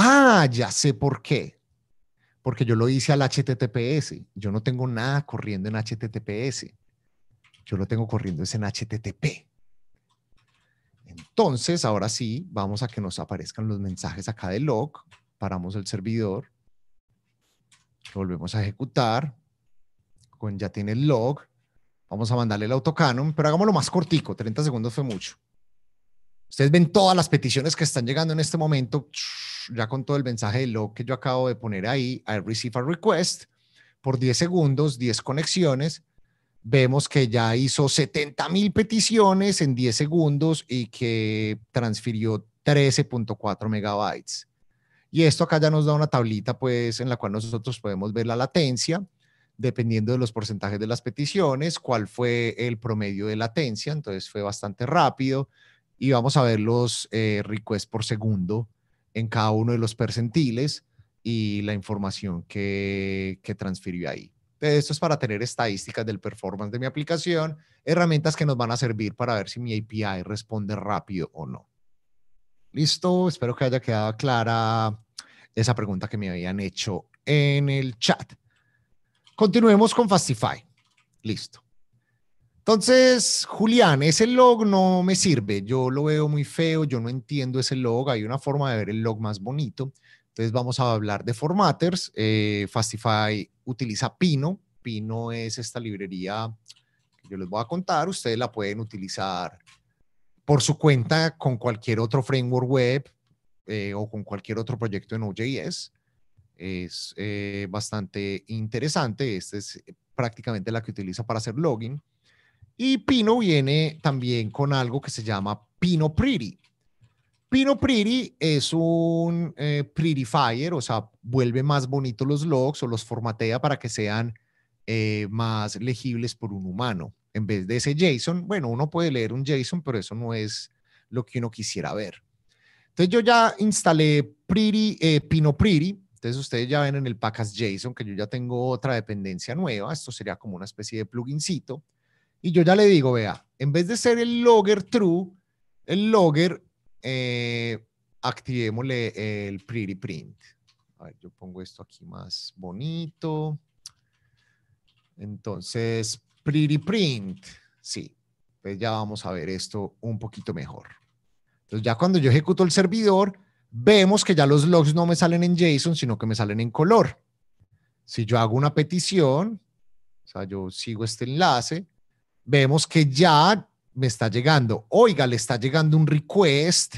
Ah, ya sé por qué. Porque yo lo hice al HTTPS. Yo no tengo nada corriendo en HTTPS. Yo lo tengo corriendo es en HTTP. Entonces, ahora sí, vamos a que nos aparezcan los mensajes acá de log. Paramos el servidor. volvemos a ejecutar. Con ya tiene el log. Vamos a mandarle el autocannon, pero hagámoslo más cortico. 30 segundos fue mucho. Ustedes ven todas las peticiones que están llegando en este momento ya con todo el mensaje de log que yo acabo de poner ahí, I receive a request, por 10 segundos, 10 conexiones, vemos que ya hizo 70 mil peticiones en 10 segundos y que transfirió 13.4 megabytes. Y esto acá ya nos da una tablita, pues, en la cual nosotros podemos ver la latencia, dependiendo de los porcentajes de las peticiones, cuál fue el promedio de latencia. Entonces fue bastante rápido y vamos a ver los eh, requests por segundo en cada uno de los percentiles y la información que, que transfirió ahí. Esto es para tener estadísticas del performance de mi aplicación, herramientas que nos van a servir para ver si mi API responde rápido o no. Listo, espero que haya quedado clara esa pregunta que me habían hecho en el chat. Continuemos con Fastify. Listo. Entonces, Julián, ese log no me sirve. Yo lo veo muy feo, yo no entiendo ese log. Hay una forma de ver el log más bonito. Entonces, vamos a hablar de formatters. Eh, Fastify utiliza Pino. Pino es esta librería que yo les voy a contar. Ustedes la pueden utilizar por su cuenta con cualquier otro framework web eh, o con cualquier otro proyecto en OJS es eh, bastante interesante. Esta es prácticamente la que utiliza para hacer login. Y Pino viene también con algo que se llama Pino Pretty. Pino Pretty es un Pretty eh, prettifier, o sea, vuelve más bonito los logs o los formatea para que sean eh, más legibles por un humano. En vez de ese JSON, bueno, uno puede leer un JSON, pero eso no es lo que uno quisiera ver. Entonces yo ya instalé Pretty, eh, Pino Pretty, entonces ustedes ya ven en el package JSON que yo ya tengo otra dependencia nueva, esto sería como una especie de plugincito y yo ya le digo, vea, en vez de ser el logger true, el logger, eh, activémosle el pretty print. A ver, yo pongo esto aquí más bonito. Entonces, pretty print. Sí, pues ya vamos a ver esto un poquito mejor. Entonces, ya cuando yo ejecuto el servidor, vemos que ya los logs no me salen en JSON, sino que me salen en color. Si yo hago una petición, o sea, yo sigo este enlace, vemos que ya me está llegando, oiga, le está llegando un request,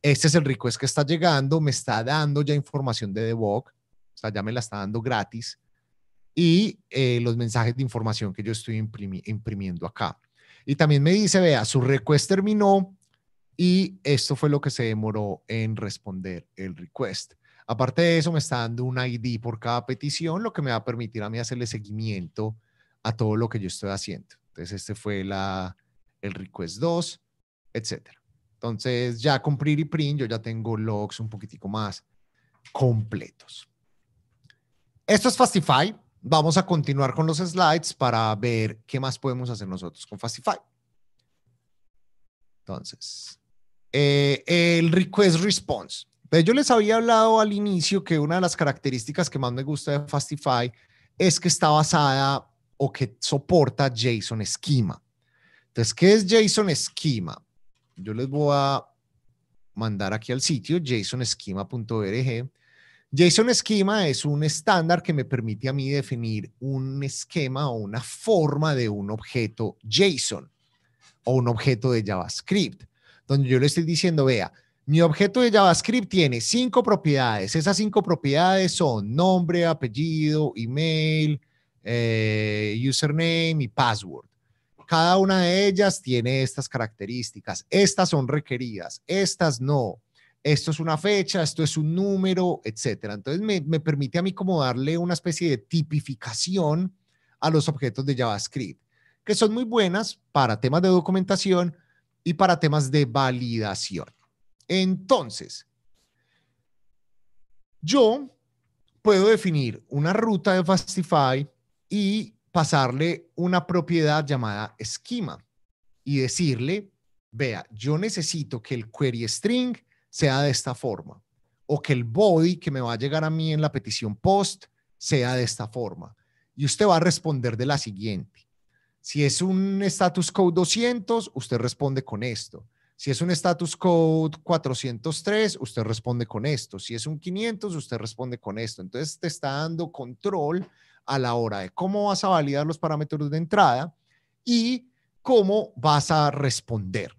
este es el request que está llegando, me está dando ya información de Devoc. o sea, ya me la está dando gratis, y eh, los mensajes de información que yo estoy imprimiendo acá. Y también me dice, vea, su request terminó y esto fue lo que se demoró en responder el request. Aparte de eso, me está dando un ID por cada petición, lo que me va a permitir a mí hacerle seguimiento a todo lo que yo estoy haciendo. Entonces, este fue la, el request 2, etc. Entonces, ya con y Print yo ya tengo logs un poquitico más completos. Esto es Fastify. Vamos a continuar con los slides para ver qué más podemos hacer nosotros con Fastify. Entonces, eh, el request response. yo les había hablado al inicio que una de las características que más me gusta de Fastify es que está basada o que soporta JSON Schema. Entonces, ¿qué es JSON Schema? Yo les voy a mandar aquí al sitio jsoneschema.org. JSON Schema es un estándar que me permite a mí definir un esquema o una forma de un objeto JSON o un objeto de JavaScript, donde yo le estoy diciendo, vea, mi objeto de JavaScript tiene cinco propiedades. Esas cinco propiedades son nombre, apellido, email, eh, username y password. Cada una de ellas tiene estas características. Estas son requeridas, estas no. Esto es una fecha, esto es un número, etcétera. Entonces me, me permite a mí como darle una especie de tipificación a los objetos de JavaScript, que son muy buenas para temas de documentación y para temas de validación. Entonces, yo puedo definir una ruta de Fastify y pasarle una propiedad llamada esquema y decirle, vea, yo necesito que el query string sea de esta forma o que el body que me va a llegar a mí en la petición post sea de esta forma. Y usted va a responder de la siguiente. Si es un status code 200, usted responde con esto. Si es un status code 403, usted responde con esto. Si es un 500, usted responde con esto. Entonces te está dando control a la hora de cómo vas a validar los parámetros de entrada y cómo vas a responder.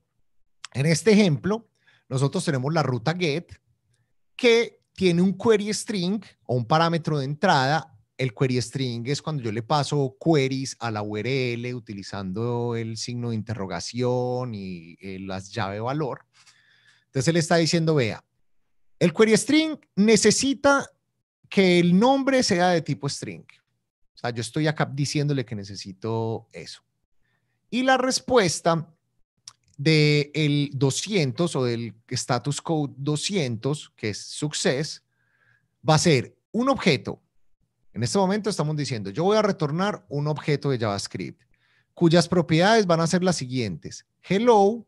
En este ejemplo, nosotros tenemos la ruta get que tiene un query string o un parámetro de entrada. El query string es cuando yo le paso queries a la URL utilizando el signo de interrogación y eh, las llave valor. Entonces él está diciendo, vea, el query string necesita que el nombre sea de tipo string yo estoy acá diciéndole que necesito eso. Y la respuesta del el 200 o del status code 200, que es success, va a ser un objeto. En este momento estamos diciendo, yo voy a retornar un objeto de JavaScript cuyas propiedades van a ser las siguientes. Hello,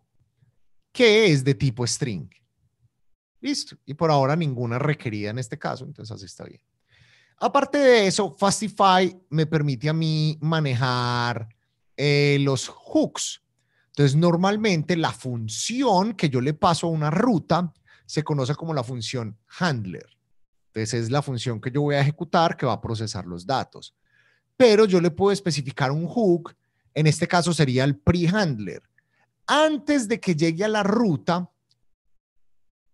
que es de tipo string. Listo. Y por ahora ninguna requerida en este caso, entonces así está bien. Aparte de eso, Fastify me permite a mí manejar eh, los hooks. Entonces, normalmente la función que yo le paso a una ruta se conoce como la función handler. Entonces, es la función que yo voy a ejecutar que va a procesar los datos. Pero yo le puedo especificar un hook, en este caso sería el pre-handler. Antes de que llegue a la ruta,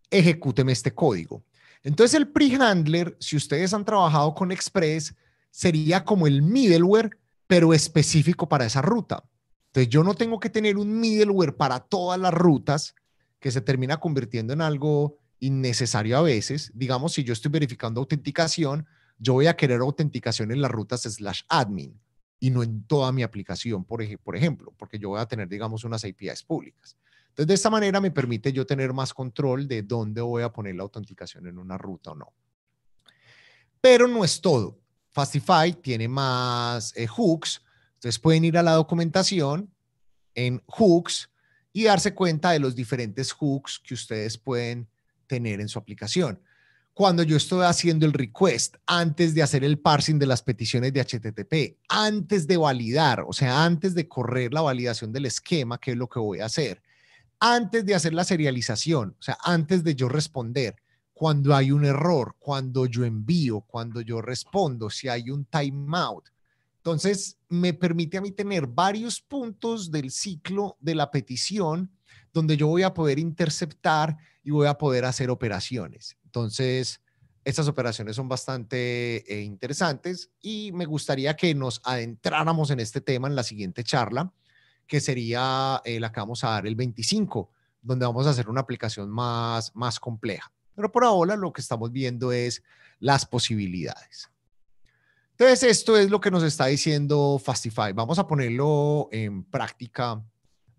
ejecúteme este código. Entonces el pre-handler, si ustedes han trabajado con Express, sería como el middleware, pero específico para esa ruta. Entonces yo no tengo que tener un middleware para todas las rutas que se termina convirtiendo en algo innecesario a veces. Digamos, si yo estoy verificando autenticación, yo voy a querer autenticación en las rutas slash admin y no en toda mi aplicación, por, ejemplo, porque yo voy a tener, digamos, unas APIs públicas. Entonces, de esta manera me permite yo tener más control de dónde voy a poner la autenticación en una ruta o no. Pero no es todo. Fastify tiene más eh, hooks. Entonces pueden ir a la documentación en hooks y darse cuenta de los diferentes hooks que ustedes pueden tener en su aplicación. Cuando yo estoy haciendo el request, antes de hacer el parsing de las peticiones de HTTP, antes de validar, o sea, antes de correr la validación del esquema, ¿qué es lo que voy a hacer, antes de hacer la serialización, o sea, antes de yo responder, cuando hay un error, cuando yo envío, cuando yo respondo, si hay un timeout. Entonces, me permite a mí tener varios puntos del ciclo de la petición donde yo voy a poder interceptar y voy a poder hacer operaciones. Entonces, estas operaciones son bastante eh, interesantes y me gustaría que nos adentráramos en este tema en la siguiente charla que sería eh, la que vamos a dar el 25, donde vamos a hacer una aplicación más, más compleja. Pero por ahora lo que estamos viendo es las posibilidades. Entonces, esto es lo que nos está diciendo Fastify. Vamos a ponerlo en práctica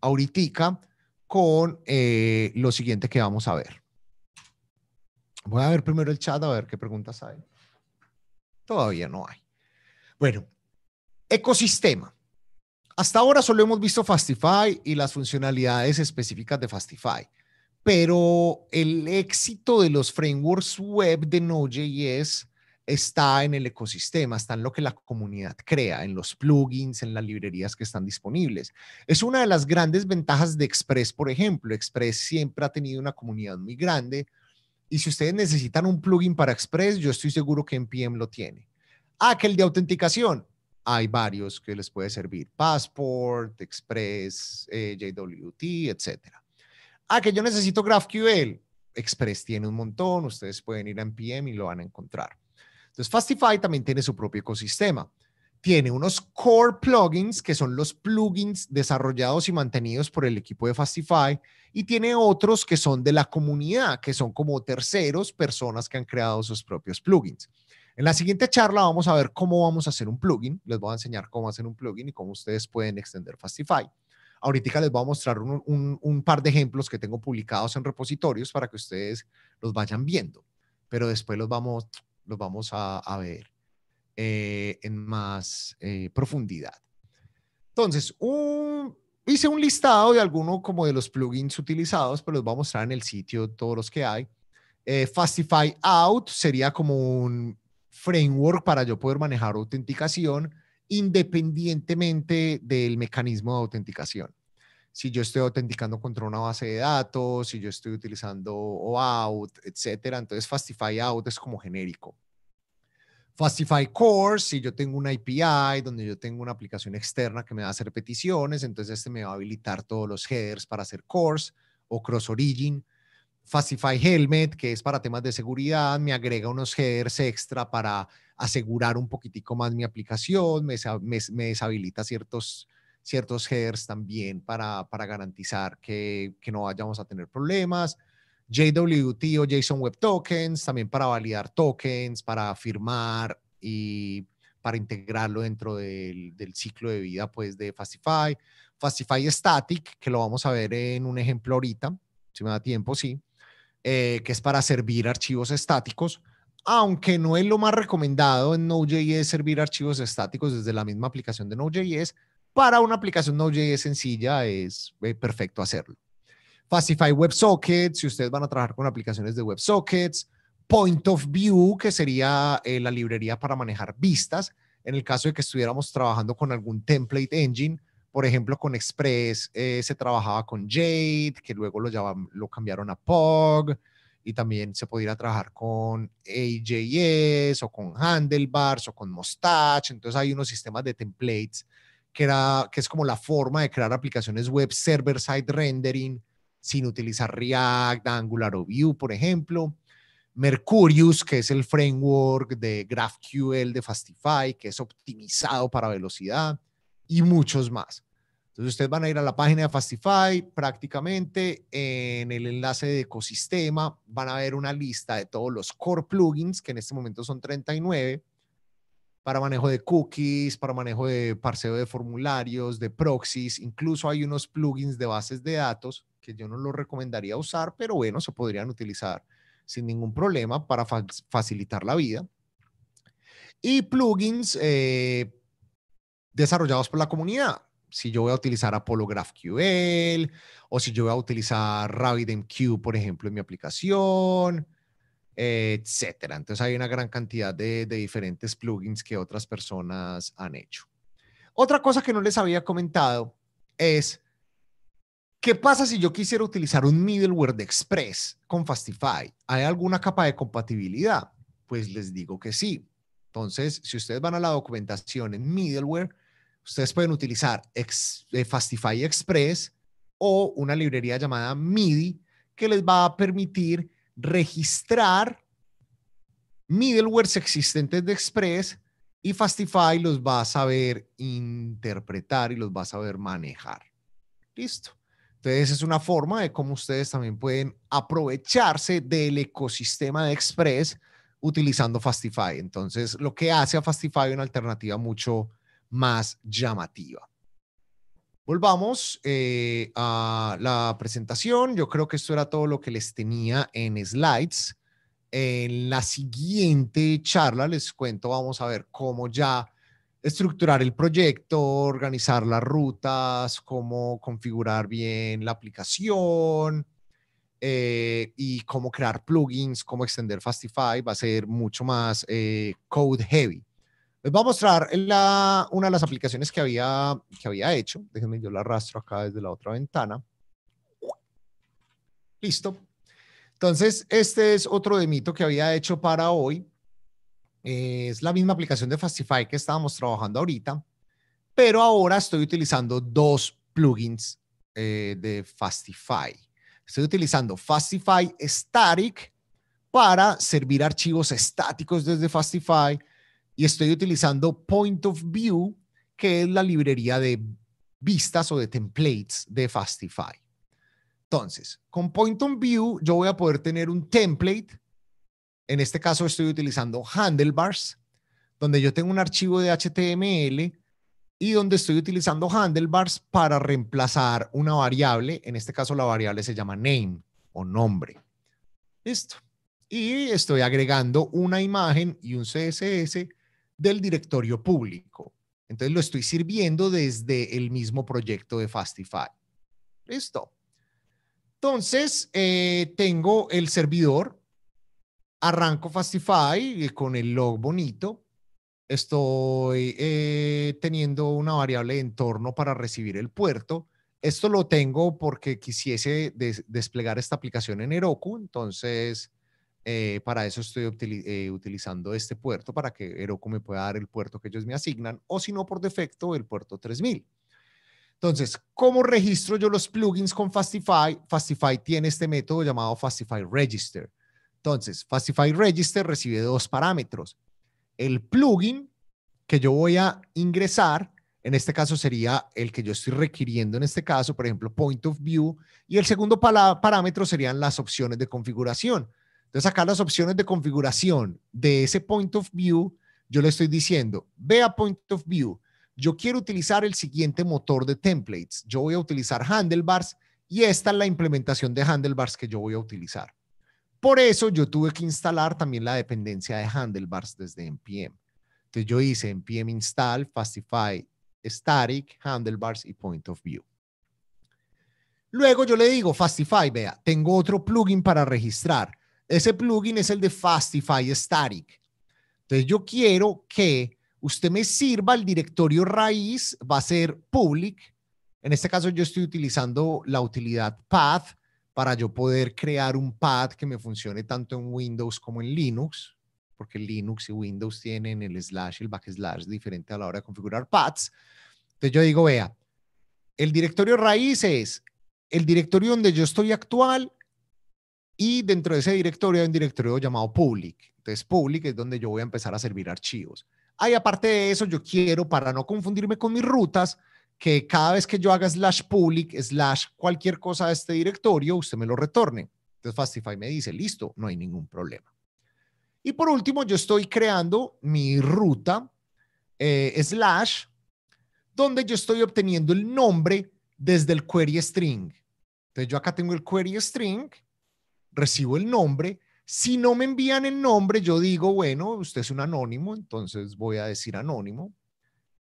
ahorita con eh, lo siguiente que vamos a ver. Voy a ver primero el chat a ver qué preguntas hay. Todavía no hay. Bueno, ecosistema. Hasta ahora solo hemos visto Fastify y las funcionalidades específicas de Fastify, pero el éxito de los frameworks web de Node.js está en el ecosistema, está en lo que la comunidad crea, en los plugins, en las librerías que están disponibles. Es una de las grandes ventajas de Express, por ejemplo. Express siempre ha tenido una comunidad muy grande y si ustedes necesitan un plugin para Express, yo estoy seguro que NPM lo tiene. Ah, que el de autenticación hay varios que les puede servir. Passport, Express, eh, JWT, etc. Ah, que yo necesito GraphQL. Express tiene un montón, ustedes pueden ir a NPM y lo van a encontrar. Entonces, Fastify también tiene su propio ecosistema. Tiene unos core plugins, que son los plugins desarrollados y mantenidos por el equipo de Fastify, y tiene otros que son de la comunidad, que son como terceros, personas que han creado sus propios plugins. En la siguiente charla vamos a ver cómo vamos a hacer un plugin. Les voy a enseñar cómo hacer un plugin y cómo ustedes pueden extender Fastify. Ahorita les voy a mostrar un, par de ejemplos que tengo publicados en repositorios para que ustedes los vayan viendo. Pero después los vamos, los vamos a, ver eh, en más eh, profundidad. Entonces, hice un listado de algunos como de los plugins utilizados, pero les voy a mostrar en el sitio todos los que hay. Eh, Fastify Out sería como un framework para yo poder manejar autenticación independientemente del mecanismo de autenticación. Si yo estoy autenticando contra una base de datos, si yo estoy utilizando OAuth, etcétera, entonces Fastify Out es como genérico. Fastify Core, si yo tengo una API donde yo tengo una aplicación externa que me va a hacer peticiones, entonces este me va a habilitar todos los headers para hacer course o cross origin Fastify Helmet, que es para temas de seguridad, me agrega unos headers extra para asegurar un poquitico más mi aplicación, me, deshabilita ciertos, ciertos headers también para, para garantizar que, no vayamos a tener problemas. JWT o JSON Web Tokens, también para validar tokens, para firmar y para integrarlo dentro del, ciclo de vida pues, de Fastify. Fastify Static, que lo vamos a ver en un ejemplo ahorita, si me da tiempo, sí. Eh, que es para servir archivos estáticos, aunque no es lo más recomendado en Node.js servir archivos estáticos desde la misma aplicación de Node.js, para una aplicación Node.js sencilla es eh, perfecto hacerlo. Fastify WebSockets, si ustedes van a trabajar con aplicaciones de WebSockets, Point of View, que sería eh, la librería para manejar vistas. En el caso de que estuviéramos trabajando con algún template engine, por ejemplo, con Express eh, se trabajaba con Jade, que luego lo, lo cambiaron a Pog, y también se podía trabajar con AJS o con Handlebars o con Mustache. Entonces hay unos sistemas de templates que, era, que es como la forma de crear aplicaciones web server-side rendering sin utilizar React, Angular o Vue, por ejemplo. Mercurius, que es el framework de GraphQL de Fastify, que es optimizado para velocidad y muchos más. Entonces ustedes van a ir a la página de Fastify, prácticamente en el enlace de ecosistema van a ver una lista de todos los core plugins, que en este momento son 39, para manejo de cookies, para manejo de parseo de formularios, de proxies, incluso hay unos plugins de bases de datos que yo no los recomendaría usar, pero bueno, se podrían utilizar sin ningún problema para facilitar la vida. Y plugins... Eh, desarrollados por la comunidad. Si yo voy a utilizar Apollo GraphQL o si yo voy a utilizar RabbitMQ, por ejemplo, en mi aplicación, etcétera. Entonces hay una gran cantidad de, de diferentes plugins que otras personas han hecho. Otra cosa que no les había comentado es ¿Qué pasa si yo quisiera utilizar un middleware de Express con Fastify? ¿Hay alguna capa de compatibilidad? Pues les digo que sí. Entonces, si ustedes van a la documentación en middleware, ustedes pueden utilizar eh, Fastify Express o una librería llamada MIDI que les va a permitir registrar middlewares existentes de Express y Fastify los va a saber interpretar y los va a saber manejar. Listo. Entonces es una forma de cómo ustedes también pueden aprovecharse del ecosistema de Express utilizando Fastify. Entonces lo que hace a Fastify una alternativa mucho más llamativa. Volvamos eh, a la presentación. Yo creo que esto era todo lo que les tenía en slides. En la siguiente charla les cuento, vamos a ver cómo ya estructurar el proyecto, organizar las rutas, cómo configurar bien la aplicación eh, y cómo crear plugins, cómo extender Fastify. Va a ser mucho más eh, code heavy. Les eh, voy a mostrar una de las aplicaciones que había, que había hecho. Déjenme, yo la arrastro acá desde la otra ventana. Listo. Entonces, este es otro demito que había hecho para hoy. Eh, es la misma aplicación de Fastify que estábamos trabajando ahorita, pero ahora estoy utilizando dos plugins eh, de Fastify. Estoy utilizando Fastify Static para servir archivos estáticos desde Fastify y estoy utilizando Point of View, que es la librería de vistas o de templates de Fastify. Entonces, con Point of View yo voy a poder tener un template. En este caso estoy utilizando handlebars, donde yo tengo un archivo de HTML y donde estoy utilizando handlebars para reemplazar una variable. En este caso la variable se llama name o nombre. Listo. Y estoy agregando una imagen y un CSS del directorio público. Entonces lo estoy sirviendo desde el mismo proyecto de Fastify. Listo. Entonces, eh, tengo el servidor, arranco Fastify eh, con el log bonito. Estoy eh, teniendo una variable de entorno para recibir el puerto. Esto lo tengo porque quisiese desplegar esta aplicación en Heroku. Entonces, eh, para eso estoy eh, utilizando este puerto para que Heroku me pueda dar el puerto que ellos me asignan o si no por defecto el puerto 3000. Entonces, ¿cómo registro yo los plugins con Fastify? Fastify tiene este método llamado Fastify Register. Entonces, Fastify Register recibe dos parámetros. El plugin que yo voy a ingresar, en este caso sería el que yo estoy requiriendo, en este caso, por ejemplo, Point of View, y el segundo parámetro serían las opciones de configuración. Entonces acá las opciones de configuración de ese point of view, yo le estoy diciendo, vea point of view, yo quiero utilizar el siguiente motor de templates. Yo voy a utilizar handlebars y esta es la implementación de handlebars que yo voy a utilizar. Por eso yo tuve que instalar también la dependencia de handlebars desde npm. Entonces yo hice npm install fastify static handlebars y point of view. Luego yo le digo fastify, vea, tengo otro plugin para registrar. Ese plugin es el de Fastify Static. Entonces yo quiero que usted me sirva el directorio raíz, va a ser public. En este caso yo estoy utilizando la utilidad path para yo poder crear un path que me funcione tanto en Windows como en Linux, porque Linux y Windows tienen el slash y el backslash diferente a la hora de configurar paths. Entonces yo digo, vea, el directorio raíz es el directorio donde yo estoy actual y dentro de ese directorio hay un directorio llamado public. Entonces, public es donde yo voy a empezar a servir archivos. ahí aparte de eso, yo quiero, para no confundirme con mis rutas, que cada vez que yo haga slash public, slash cualquier cosa de este directorio, usted me lo retorne. Entonces, Fastify me dice, listo, no hay ningún problema. Y por último, yo estoy creando mi ruta eh, slash, donde yo estoy obteniendo el nombre desde el query string. Entonces, yo acá tengo el query string recibo el nombre. Si no me envían el nombre, yo digo, bueno, usted es un anónimo, entonces voy a decir anónimo.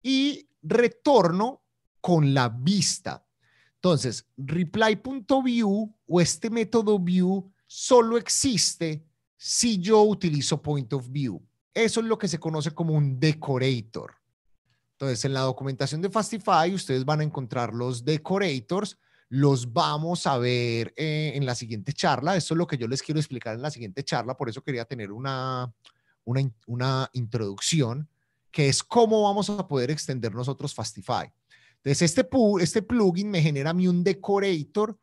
Y retorno con la vista. Entonces, reply.view o este método view solo existe si yo utilizo point of view. Eso es lo que se conoce como un decorator. Entonces, en la documentación de Fastify, ustedes van a encontrar los decorators, los vamos a ver eh, en la siguiente charla. eso es lo que yo les quiero explicar en la siguiente charla, por eso quería tener una, una, introducción, que es cómo vamos a poder extender nosotros Fastify. Entonces, este, este plugin me genera a mí un decorator, o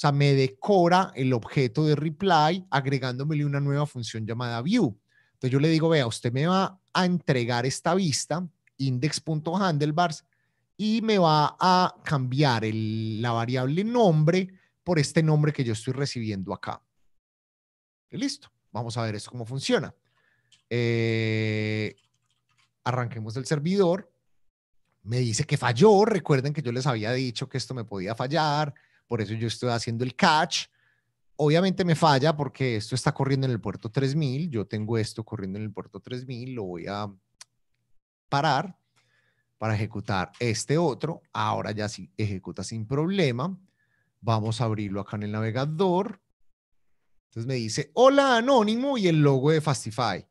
sea, me decora el objeto de reply agregándomele una nueva función llamada view. Entonces yo le digo, vea, usted me va a entregar esta vista, index.handlebars, y me va a cambiar la variable nombre por este nombre que yo estoy recibiendo acá. listo. Vamos a ver esto cómo funciona. Eh, arranquemos el servidor. Me dice que falló. Recuerden que yo les había dicho que esto me podía fallar. Por eso yo estoy haciendo el catch. Obviamente me falla porque esto está corriendo en el puerto 3000. Yo tengo esto corriendo en el puerto 3000. Lo voy a parar para ejecutar este otro. Ahora ya sí ejecuta sin problema. Vamos a abrirlo acá en el navegador. Entonces me dice, hola anónimo y el logo de Fastify.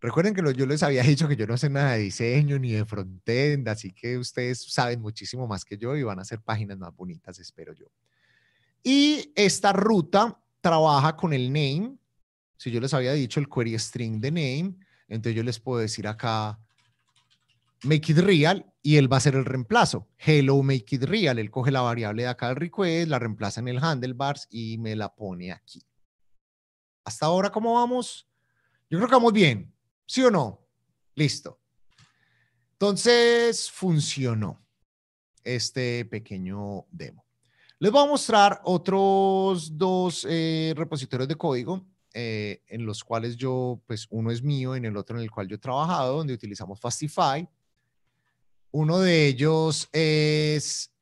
Recuerden que yo les había [LAUGHS] dicho que yo no sé nada de diseño ni de frontend, así que ustedes saben muchísimo más que yo y van a hacer páginas más bonitas, espero yo. Y esta ruta trabaja con el name. Si yo les había dicho el query string de name, entonces yo les puedo decir acá Make It Real y él va a ser el reemplazo. Hello Make It Real, él coge la variable de acá del request, la reemplaza en el handlebars y me la pone aquí. Hasta ahora, ¿cómo vamos? Yo creo que vamos bien, ¿sí o no? Listo. Entonces, funcionó este pequeño demo. Les voy a mostrar otros dos eh, repositorios de código eh, en los cuales yo, pues uno es mío, y en el otro en el cual yo he trabajado, donde utilizamos Fastify uno de ellos es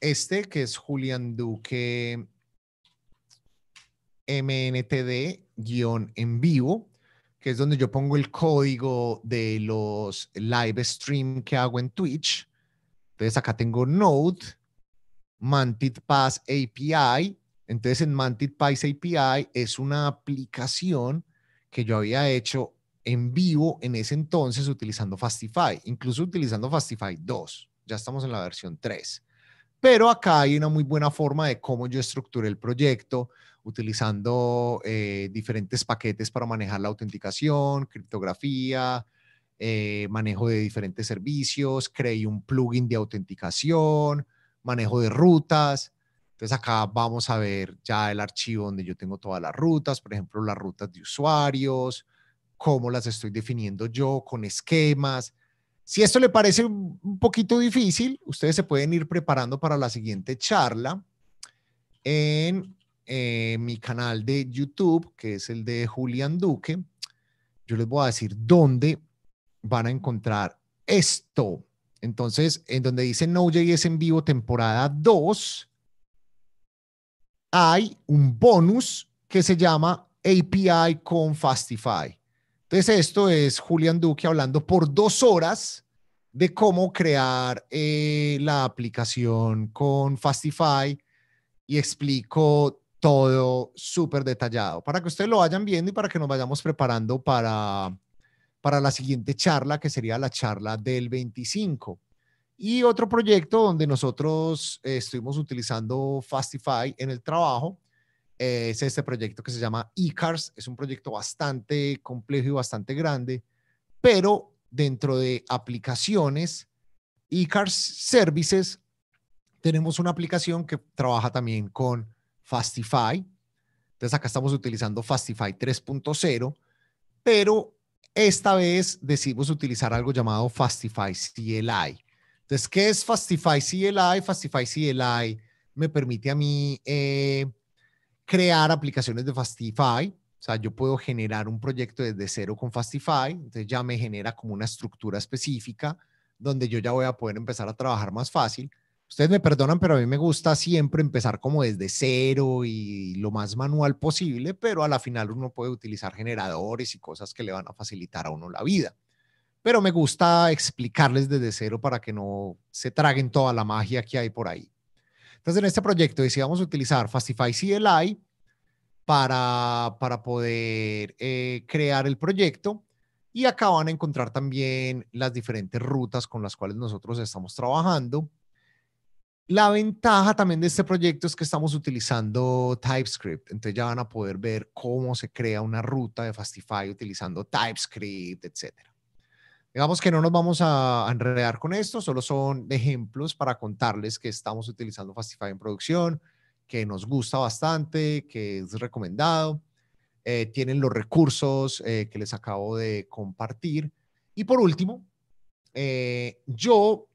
este, que es Julián Duque MNTD-en vivo, que es donde yo pongo el código de los live stream que hago en Twitch. Entonces acá tengo Node, Mantid Pass API. Entonces en Mantid Pass API es una aplicación que yo había hecho en vivo en ese entonces utilizando Fastify, incluso utilizando Fastify 2. Ya estamos en la versión 3. Pero acá hay una muy buena forma de cómo yo estructuré el proyecto, utilizando eh, diferentes paquetes para manejar la autenticación, criptografía, eh, manejo de diferentes servicios, creé un plugin de autenticación, manejo de rutas. Entonces acá vamos a ver ya el archivo donde yo tengo todas las rutas, por ejemplo, las rutas de usuarios, cómo las estoy definiendo yo, con esquemas. Si esto le parece un poquito difícil, ustedes se pueden ir preparando para la siguiente charla en eh, mi canal de YouTube, que es el de Julián Duque. Yo les voy a decir dónde van a encontrar esto. Entonces, en donde dice NoJS en vivo temporada 2, hay un bonus que se llama API con Fastify. Entonces, esto es Julián Duque hablando por dos horas de cómo crear eh, la aplicación con Fastify y explico todo súper detallado para que ustedes lo vayan viendo y para que nos vayamos preparando para, la siguiente charla, que sería la charla del 25. Y otro proyecto donde nosotros eh, estuvimos utilizando Fastify en el trabajo eh, es este proyecto que se llama ICARS. Es un proyecto bastante complejo y bastante grande, pero dentro de aplicaciones, ICARS Services, tenemos una aplicación que trabaja también con Fastify. Entonces acá estamos utilizando Fastify 3.0, pero esta vez decidimos utilizar algo llamado Fastify CLI. Entonces, ¿qué es Fastify CLI? Fastify CLI me permite a mí eh, crear aplicaciones de Fastify. O sea, yo puedo generar un proyecto desde cero con Fastify, entonces ya me genera como una estructura específica donde yo ya voy a poder empezar a trabajar más fácil. Ustedes me perdonan, pero a mí me gusta siempre empezar como desde cero y lo más manual posible, pero a la final uno puede utilizar generadores y cosas que le van a facilitar a uno la vida. Pero me gusta explicarles desde cero para que no se traguen toda la magia que hay por ahí. Entonces, en este proyecto decidimos utilizar Fastify CLI para, para poder eh, crear el proyecto y acá van a encontrar también las diferentes rutas con las cuales nosotros estamos trabajando. La ventaja también de este proyecto es que estamos utilizando TypeScript, entonces ya van a poder ver cómo se crea una ruta de Fastify utilizando TypeScript, etcétera. Digamos que no nos vamos a enredar con esto, solo son ejemplos para contarles que estamos utilizando Fastify en producción, que nos gusta bastante, que es recomendado. Eh, tienen los recursos eh, que les acabo de compartir. Y por último, eh, yo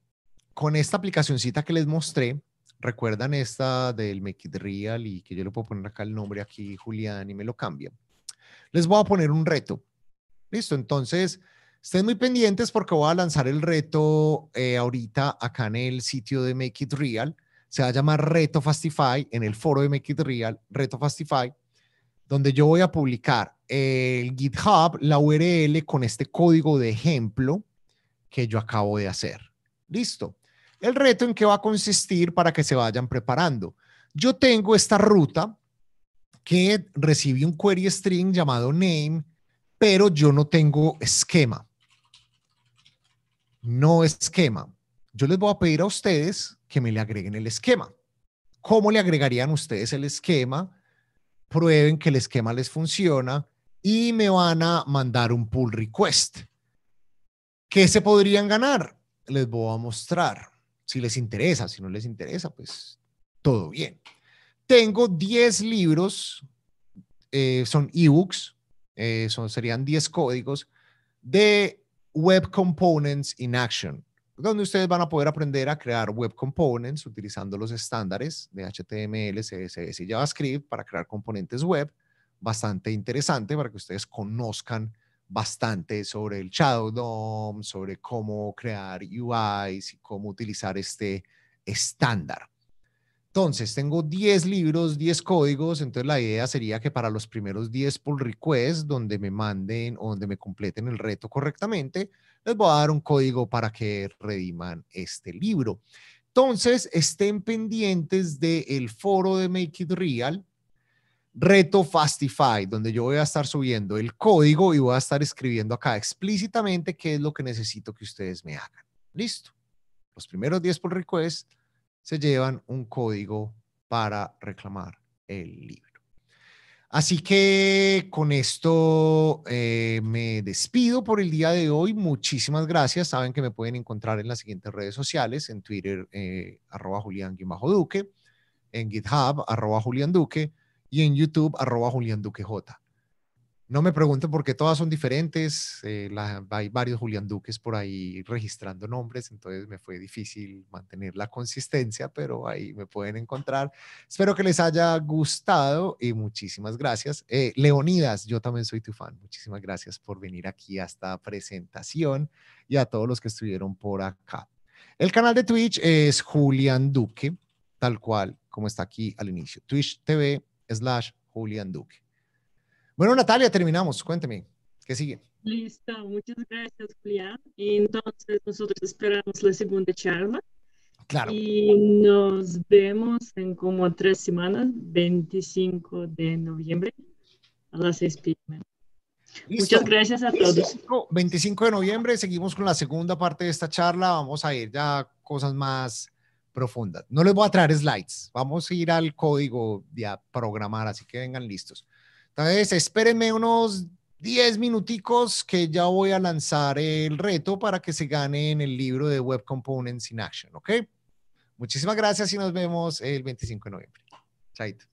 con esta aplicacioncita que les mostré, recuerdan esta del Make It Real y que yo le puedo poner acá el nombre aquí, Julián, y me lo cambia. Les voy a poner un reto. Listo, entonces Estén muy pendientes porque voy a lanzar el reto eh, ahorita acá en el sitio de Make It Real. Se va a llamar Reto Fastify en el foro de Make It Real, Reto Fastify, donde yo voy a publicar el GitHub, la URL con este código de ejemplo que yo acabo de hacer. Listo. El reto en qué va a consistir para que se vayan preparando. Yo tengo esta ruta que recibe un query string llamado name, pero yo no tengo esquema no esquema. Yo les voy a pedir a ustedes que me le agreguen el esquema. ¿Cómo le agregarían ustedes el esquema? Prueben que el esquema les funciona y me van a mandar un pull request. ¿Qué se podrían ganar? Les voy a mostrar. Si les interesa, si no les interesa, pues todo bien. Tengo 10 libros, eh, son ebooks, eh, son, serían 10 códigos de Web Components in Action, donde ustedes van a poder aprender a crear Web Components utilizando los estándares de HTML, CSS y JavaScript para crear componentes web. Bastante interesante para que ustedes conozcan bastante sobre el Shadow DOM, sobre cómo crear UIs y cómo utilizar este estándar. Entonces, tengo 10 libros, 10 códigos, entonces la idea sería que para los primeros 10 pull requests, donde me manden o donde me completen el reto correctamente, les voy a dar un código para que rediman este libro. Entonces, estén pendientes del foro de Make It Real, reto Fastify, donde yo voy a estar subiendo el código y voy a estar escribiendo acá explícitamente qué es lo que necesito que ustedes me hagan. Listo. Los primeros 10 pull requests se llevan un código para reclamar el libro. Así que con esto eh, me despido por el día de hoy. Muchísimas gracias. Saben que me pueden encontrar en las siguientes redes sociales, en Twitter, eh, arroba duque en GitHub, arroba julián duque, y en YouTube, arroba julián duque j. No me por qué todas son diferentes. Eh, hay varios Julián Duques por ahí registrando nombres, entonces me fue difícil mantener la consistencia, pero ahí me pueden encontrar. Espero que les haya gustado y muchísimas gracias. Eh, Leonidas, yo también soy tu fan. Muchísimas gracias por venir aquí a esta presentación y a todos los que estuvieron por acá. El canal de Twitch es Julián Duque, tal cual como está aquí al inicio. Twitch TV slash Julián Duque. Bueno, Natalia, terminamos. Cuénteme, ¿qué sigue? Listo, muchas gracias, Julián. Entonces, nosotros esperamos la segunda charla. Claro. Y nos vemos en como tres semanas, 25 de noviembre, a las 6 p.m. Muchas gracias a todos. 25 de noviembre, seguimos con la segunda parte de esta charla. Vamos a ir ya a cosas más profundas. No les voy a traer slides, vamos a ir al código de programar, así que vengan listos. Entonces, espérenme unos 10 minuticos que ya voy a lanzar el reto para que se gane en el libro de Web Components in Action, ¿ok? Muchísimas gracias y nos vemos el 25 de noviembre. Chaito.